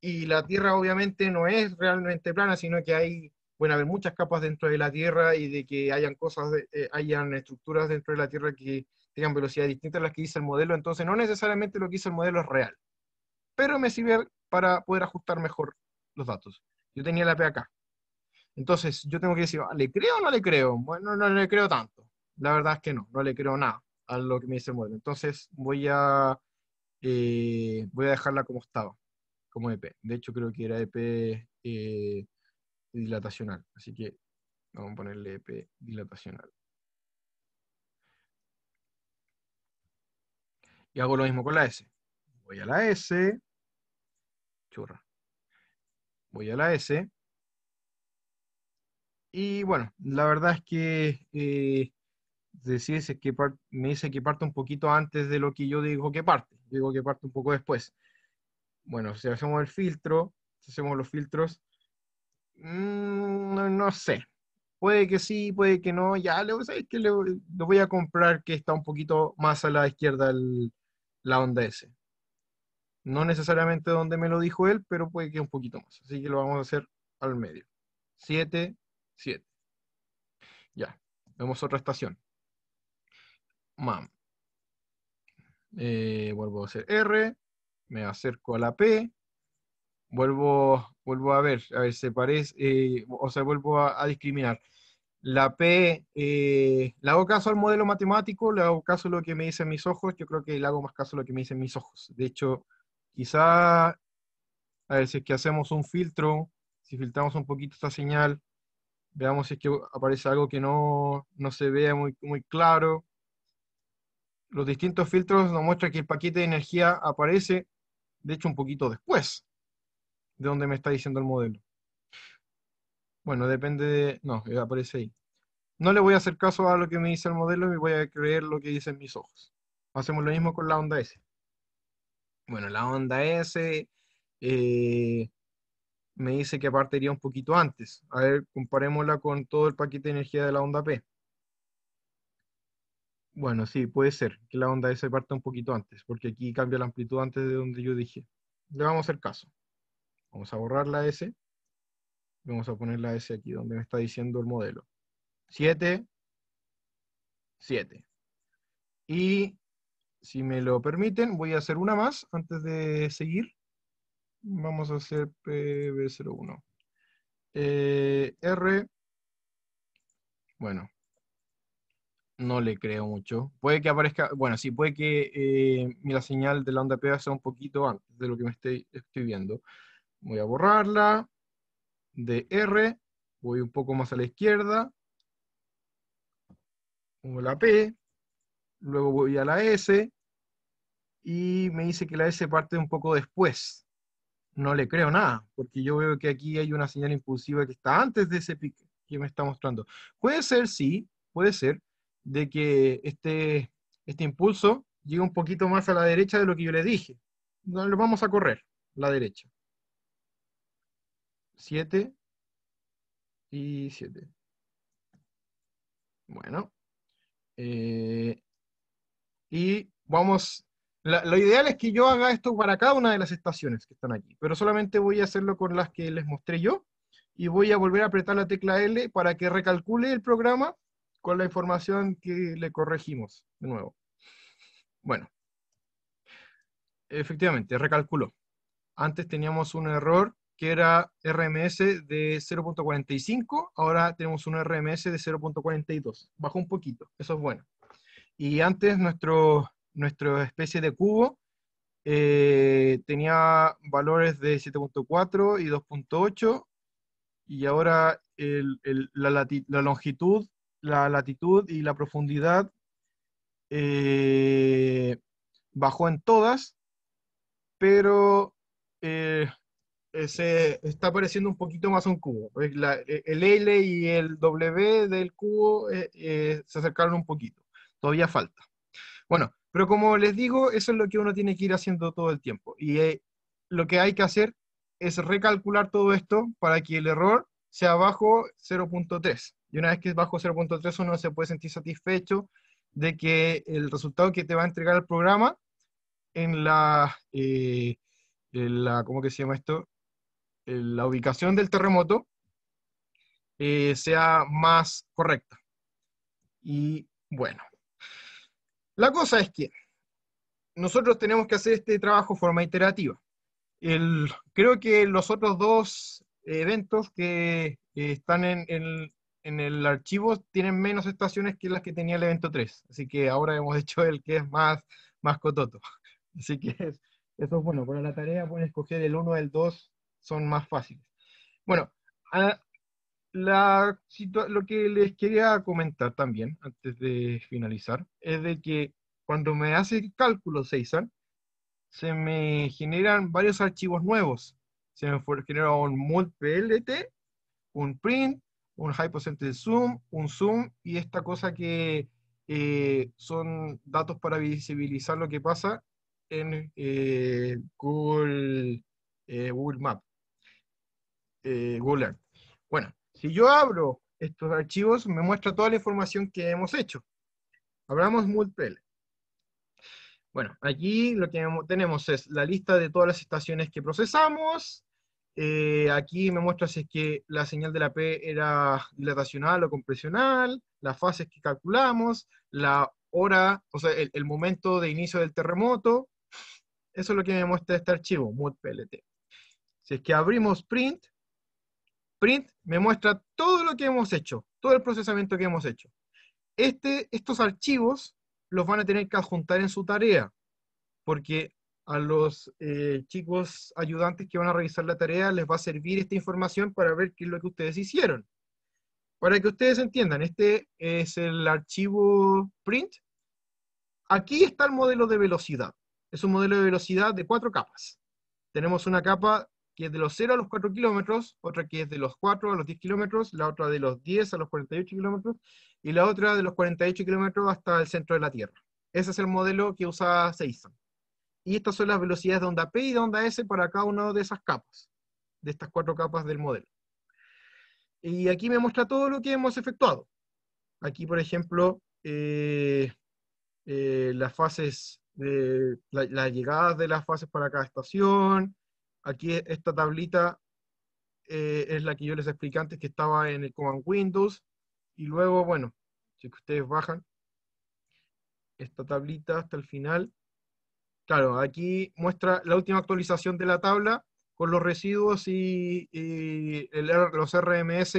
Y la Tierra obviamente no es realmente plana, sino que hay bueno haber muchas capas dentro de la Tierra y de que hayan cosas, eh, hayan estructuras dentro de la Tierra que tengan velocidades distintas a las que dice el modelo, entonces no necesariamente lo que dice el modelo es real. Pero me sirve para poder ajustar mejor los datos. Yo tenía la P acá. Entonces, yo tengo que decir, ah, ¿le creo o no le creo? Bueno, no le creo tanto. La verdad es que no, no le creo nada a lo que me dice el modelo. Entonces, voy a, eh, voy a dejarla como estaba, como EP. De hecho, creo que era EP eh, dilatacional. Así que vamos a ponerle EP dilatacional. Y hago lo mismo con la S. Voy a la S. Churra. Voy a la S. Y bueno, la verdad es que eh, que me dice que parte un poquito antes de lo que yo digo que parte. digo que parte un poco después. Bueno, si hacemos el filtro, si hacemos los filtros, mm, no, sé. Puede que sí, puede que no. Ya, lo que voy a comprar que está un poquito más a la izquierda el, la onda S. No necesariamente donde me lo dijo él, pero puede que un poquito más. Así que lo vamos a hacer al medio. 7, 7. Ya, vemos otra estación. MAM. Eh, vuelvo a hacer R, me acerco a la P, vuelvo, vuelvo a ver, a ver, se parece, eh, o sea, vuelvo a discriminar. La P, eh, le hago caso al modelo matemático, le hago caso a lo que me dicen mis ojos, yo creo que le hago más caso a lo que me dicen mis ojos. De hecho, quizá, a ver, si es que hacemos un filtro, si filtramos un poquito esta señal, veamos si es que aparece algo que no, no se vea muy, muy claro. Los distintos filtros nos muestran que el paquete de energía aparece, de hecho, un poquito después de donde me está diciendo el modelo. Bueno, depende de... No, eh, aparece ahí. No le voy a hacer caso a lo que me dice el modelo y voy a creer lo que dicen mis ojos. Hacemos lo mismo con la onda S. Bueno, la onda S eh, me dice que partiría un poquito antes. A ver, comparémosla con todo el paquete de energía de la onda P. Bueno, sí, puede ser que la onda S parte un poquito antes, porque aquí cambia la amplitud antes de donde yo dije. Le vamos a hacer caso. Vamos a borrar la S. Vamos a poner la S aquí, donde me está diciendo el modelo. 7, 7. Y si me lo permiten, voy a hacer una más antes de seguir. Vamos a hacer PB01. Eh, R, bueno, no le creo mucho. Puede que aparezca, bueno, sí, puede que eh, la señal de la onda P sea un poquito antes de lo que me estoy viendo. Voy a borrarla de R, voy un poco más a la izquierda, pongo la P, luego voy a la S, y me dice que la S parte un poco después. No le creo nada, porque yo veo que aquí hay una señal impulsiva que está antes de ese pic que me está mostrando. Puede ser, sí, puede ser, de que este, este impulso llegue un poquito más a la derecha de lo que yo le dije. Lo vamos a correr, la derecha. 7 y 7. Bueno. Eh, y vamos, lo ideal es que yo haga esto para cada una de las estaciones que están aquí, pero solamente voy a hacerlo con las que les mostré yo y voy a volver a apretar la tecla L para que recalcule el programa con la información que le corregimos de nuevo. Bueno, efectivamente, recalculó. Antes teníamos un error que era RMS de 0.45, ahora tenemos un RMS de 0.42, bajó un poquito, eso es bueno. Y antes nuestro, nuestra especie de cubo eh, tenía valores de 7.4 y 2.8, y ahora la, longitud, la latitud y la profundidad eh, bajó en todas, pero eh, se está pareciendo un poquito más un cubo. E, el L y el W del cubo eh, eh, se acercaron un poquito. Todavía falta. Bueno, pero como les digo, eso es lo que uno tiene que ir haciendo todo el tiempo. Y eh, lo que hay que hacer es recalcular todo esto para que el error sea bajo 0.3. Y una vez que es bajo 0.3 uno se puede sentir satisfecho de que el resultado que te va a entregar el programa en la, en la ¿cómo que se llama esto? la ubicación del terremoto eh, sea más correcta. Y bueno, la cosa es que nosotros tenemos que hacer este trabajo de forma iterativa. creo que los otros dos eventos que eh, están en, el archivo tienen menos estaciones que las que tenía el evento 3. Así que ahora hemos hecho el que es más, más cototo. Así que eso es bueno. Para la tarea pueden escoger el 1, el 2, son más fáciles. Bueno, lo que les quería comentar también, antes de finalizar, es de que cuando me hace cálculo Seisan, se me generan varios archivos nuevos. Se me generado un multPLT, un print, un hypocenter zoom, un zoom y esta cosa que eh, son datos para visibilizar lo que pasa en eh, Google, eh, Google Map. Eh, Google Bueno, si yo abro estos archivos, me muestra toda la información que hemos hecho. Abramos multplt. Bueno, aquí lo que tenemos es la lista de todas las estaciones que procesamos. Eh, aquí me muestra si es que la señal de la P era dilatacional o compresional, las fases que calculamos, la hora, o sea, el, momento de inicio del terremoto. Eso es lo que me muestra este archivo, multplt. Si es que abrimos print, Print me muestra todo lo que hemos hecho, todo el procesamiento que hemos hecho. Este, estos archivos los van a tener que adjuntar en su tarea, porque a los eh, chicos ayudantes que van a revisar la tarea les va a servir esta información para ver qué es lo que ustedes hicieron. Para que ustedes entiendan, este es el archivo print. Aquí está el modelo de velocidad. Es un modelo de velocidad de cuatro capas. Tenemos una capa que es de los 0 a los 4 kilómetros, otra que es de los 4 a los 10 kilómetros, la otra de los 10 a los 48 kilómetros, y la otra de los 48 kilómetros hasta el centro de la Tierra. Ese es el modelo que usa Seisan. Y estas son las velocidades de onda P y de onda S para cada una de esas capas, de estas cuatro capas del modelo. Y aquí me muestra todo lo que hemos efectuado. Aquí, por ejemplo, eh, eh, las fases, las llegadas de las fases para cada estación, Aquí e, esta tablita eh, es la que yo les expliqué antes que estaba en el Command Windows. Y luego, bueno, si ustedes bajan esta tablita hasta el final, claro, aquí muestra la última actualización de la tabla con los residuos y, los RMS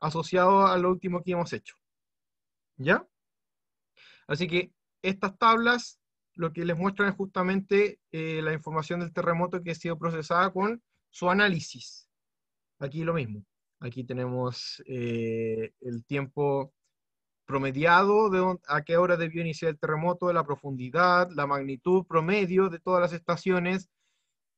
asociados a lo último que hemos hecho. ¿Ya? Así que estas tablas lo que les muestran es justamente eh, la información del terremoto que ha sido procesada con su análisis. Aquí lo mismo. Aquí tenemos eh, el tiempo promediado de a qué hora debió iniciar el terremoto, la profundidad, la magnitud promedio de todas las estaciones,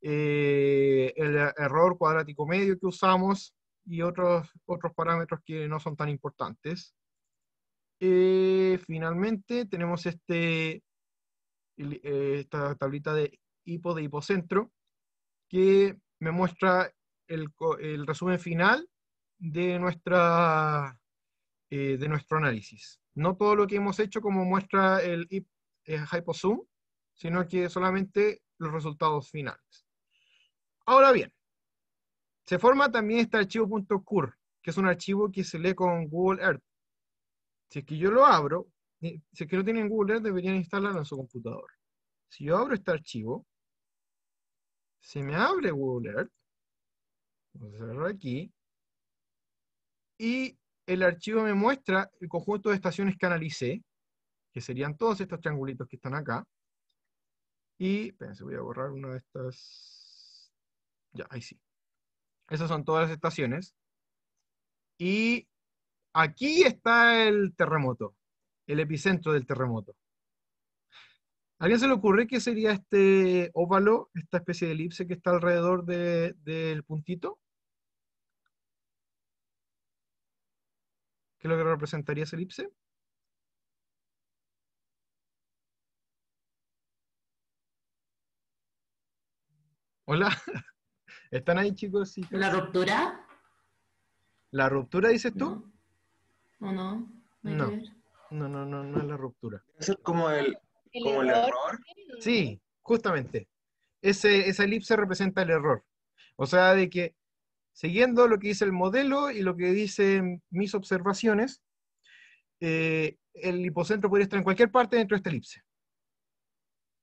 eh, el error cuadrático medio que usamos y otros, otros parámetros que no son tan importantes. finalmente tenemos este eh, esta tablita de hipo de hipocentro, que me muestra el, resumen final de, nuestra, eh, de nuestro análisis. No todo lo que hemos hecho como muestra el eh, hyposum, sino que solamente los resultados finales. Ahora bien, se forma también este archivo que es un archivo que se lee con Google Earth. Si es que yo lo abro, si es que no tienen Google Earth, deberían instalarlo en su computador. Si yo abro este archivo, se me abre Google Earth, vamos a cerrar aquí, y el archivo me muestra el conjunto de estaciones que analicé, que serían todos estos triangulitos que están acá, y, espérense, voy a borrar una de estas, ya, ahí sí. Esas son todas las estaciones, y aquí está el terremoto el epicentro del terremoto. ¿A alguien se le ocurre qué sería este óvalo, esta especie de elipse que está alrededor del puntito? ¿Qué es lo que representaría esa elipse? Hola, ¿están ahí chicos? ¿La ruptura? ¿La ruptura dices tú? no, no. no. No, no, no, no es la ruptura. Es como el, error? Sí, justamente. esa elipse representa el error. O sea, de que siguiendo lo que dice el modelo y lo que dicen mis observaciones, eh, el hipocentro puede estar en cualquier parte dentro de esta elipse.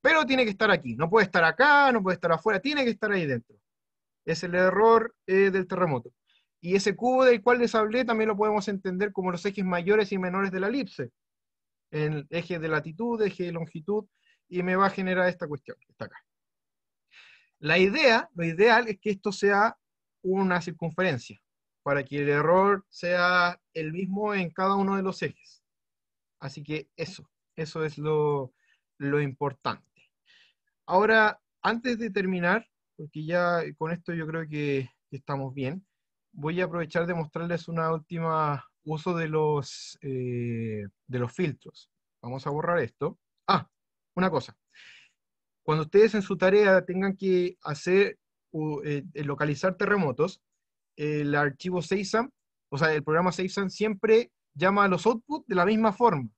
Pero tiene que estar aquí, no puede estar acá, no puede estar afuera, tiene que estar ahí dentro. Es el error eh, del terremoto. Y ese cubo del cual les hablé también lo podemos entender como los ejes mayores y menores de la elipse. El eje de latitud, eje de longitud, y me va a generar esta cuestión, que está acá. La idea, lo ideal es que esto sea una circunferencia, para que el error sea el mismo en cada uno de los ejes. Así que eso, eso es lo, lo importante. Ahora, antes de terminar, porque ya con esto yo creo que estamos bien, voy a aprovechar de mostrarles una última uso de los, eh, de los filtros. Vamos a borrar esto. Ah, una cosa. Cuando ustedes en su tarea tengan que hacer, eh, eh, localizar terremotos, el archivo Seisan, o sea, el programa Seisan siempre llama a los outputs de la misma forma.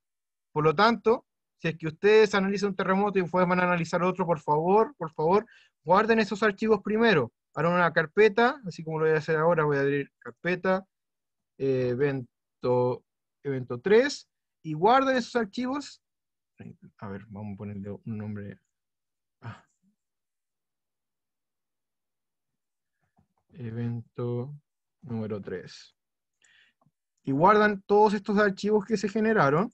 Por lo tanto, si es que ustedes analizan un terremoto y después van a analizar otro, por favor, por favor, guarden esos archivos primero harán una carpeta, así como lo voy a hacer ahora, voy a abrir carpeta, eh, evento, evento 3, y guardan esos archivos. A ver, vamos a ponerle un nombre. Ah. Evento número 3. Y guardan todos estos archivos que se generaron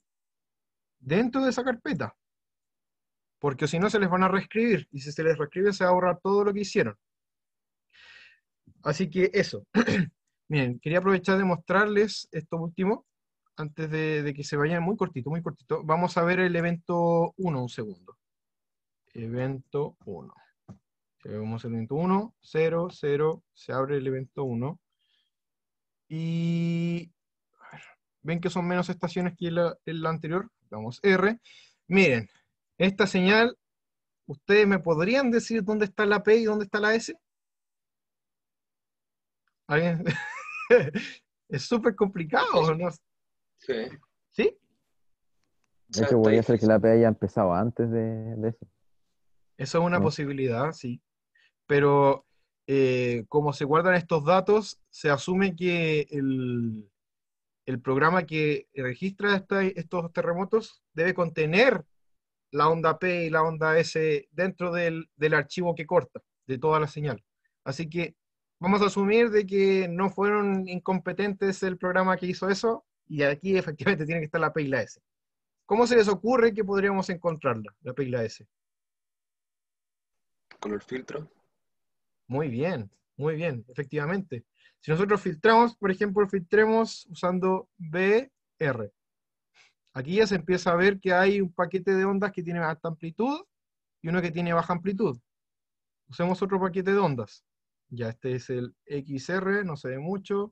dentro de esa carpeta. Porque si no, se les van a reescribir. Y si se les reescribe, se va a borrar todo lo que hicieron. Así que eso. Miren, quería aprovechar de mostrarles esto último, antes de, que se vayan muy cortito, muy cortito. Vamos a ver el evento 1, un segundo. Evento 1. Vemos el evento 1, 0, 0, se abre el evento 1. Y ven que son menos estaciones que la, la anterior, Vamos R. Miren, esta señal, ¿ustedes me podrían decir dónde está la P y dónde está la S? es súper complicado, ¿no? Sí. ¿Sí? que voy a hacer que la P haya empezado antes de, eso. Eso es una posibilidad, sí. Pero eh, como se guardan estos datos, se asume que el, el programa que registra estos terremotos debe contener la onda P y la onda S dentro del, del, archivo que corta de toda la señal. Así que vamos a asumir de que no fueron incompetentes el programa que hizo eso, y aquí efectivamente tiene que estar la pila S. ¿Cómo se les ocurre que podríamos encontrarla, la pila S? Con el filtro. Muy bien, muy bien, efectivamente. Si nosotros filtramos, por ejemplo, filtremos usando BR. Aquí ya se empieza a ver que hay un paquete de ondas que tiene alta amplitud y uno que tiene baja amplitud. Usemos otro paquete de ondas. Ya este es el XR, no se ve mucho.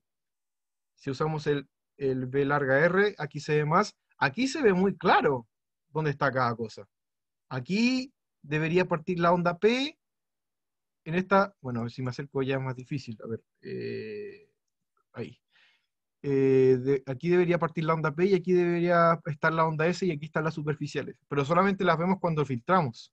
Si usamos el, el B larga R, aquí se ve más. Aquí se ve muy claro dónde está cada cosa. Aquí debería partir la onda P. En esta, bueno, si me acerco ya es más difícil. A ver, eh, ahí. Eh, aquí debería partir la onda P y aquí debería estar la onda S y aquí están las superficiales. Pero solamente las vemos cuando filtramos.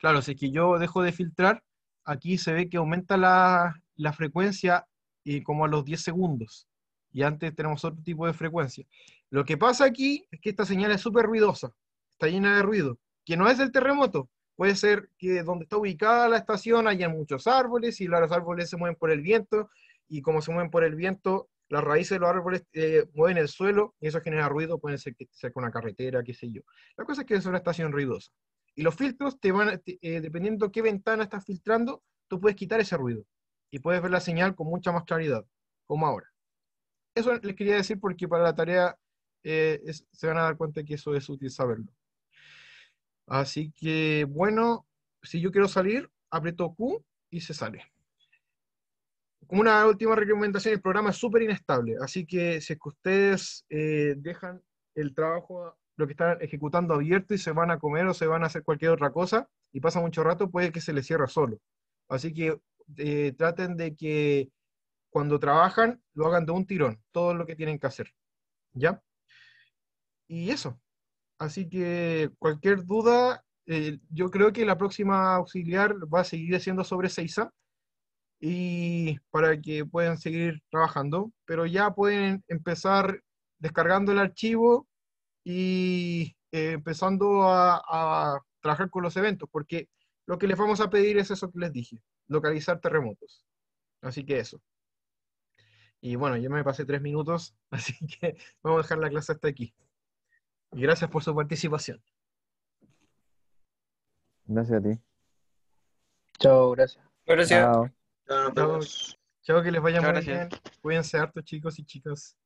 Claro, si es que yo dejo de filtrar, aquí se ve que aumenta la, frecuencia y eh, como a los 10 segundos. Y antes tenemos otro tipo de frecuencia. Lo que pasa aquí es que esta señal es súper ruidosa, está llena de ruido, que no es el terremoto. Puede ser que donde está ubicada la estación haya muchos árboles y los árboles se mueven por el viento y como se mueven por el viento, las raíces de los árboles eh, mueven el suelo y eso genera ruido, puede ser que sea con una carretera, qué sé yo. La cosa es que es una estación ruidosa. Y los filtros te van, eh, dependiendo qué ventana estás filtrando, tú puedes quitar ese ruido y puedes ver la señal con mucha más claridad, como ahora. Eso les quería decir porque para la tarea eh, se van a dar cuenta que eso es útil saberlo. Así que, bueno, si yo quiero salir, aprieto Q y se sale. Como una última recomendación, el programa es súper inestable, así que si es que ustedes eh, dejan el trabajo lo que están ejecutando abierto y se van a comer o se van a hacer cualquier otra cosa y pasa mucho rato, puede que se les cierre solo. Así que eh, traten de que cuando trabajan lo hagan de un tirón, todo lo que tienen que hacer. ¿Ya? Y eso. Así que cualquier duda, eh, yo creo que la próxima auxiliar va a seguir siendo sobre Seiza y para que puedan seguir trabajando, pero ya pueden empezar descargando el archivo y eh, empezando a, trabajar con los eventos, porque lo que les vamos a pedir es eso que les dije, localizar terremotos. Así que eso. Y bueno, ya me pasé tres minutos, así que vamos a dejar la clase hasta aquí. Y gracias por su participación. Gracias a ti. Chao, gracias. Gracias. Chao, que les vaya muy bien. Cuídense harto, chicos y chicas.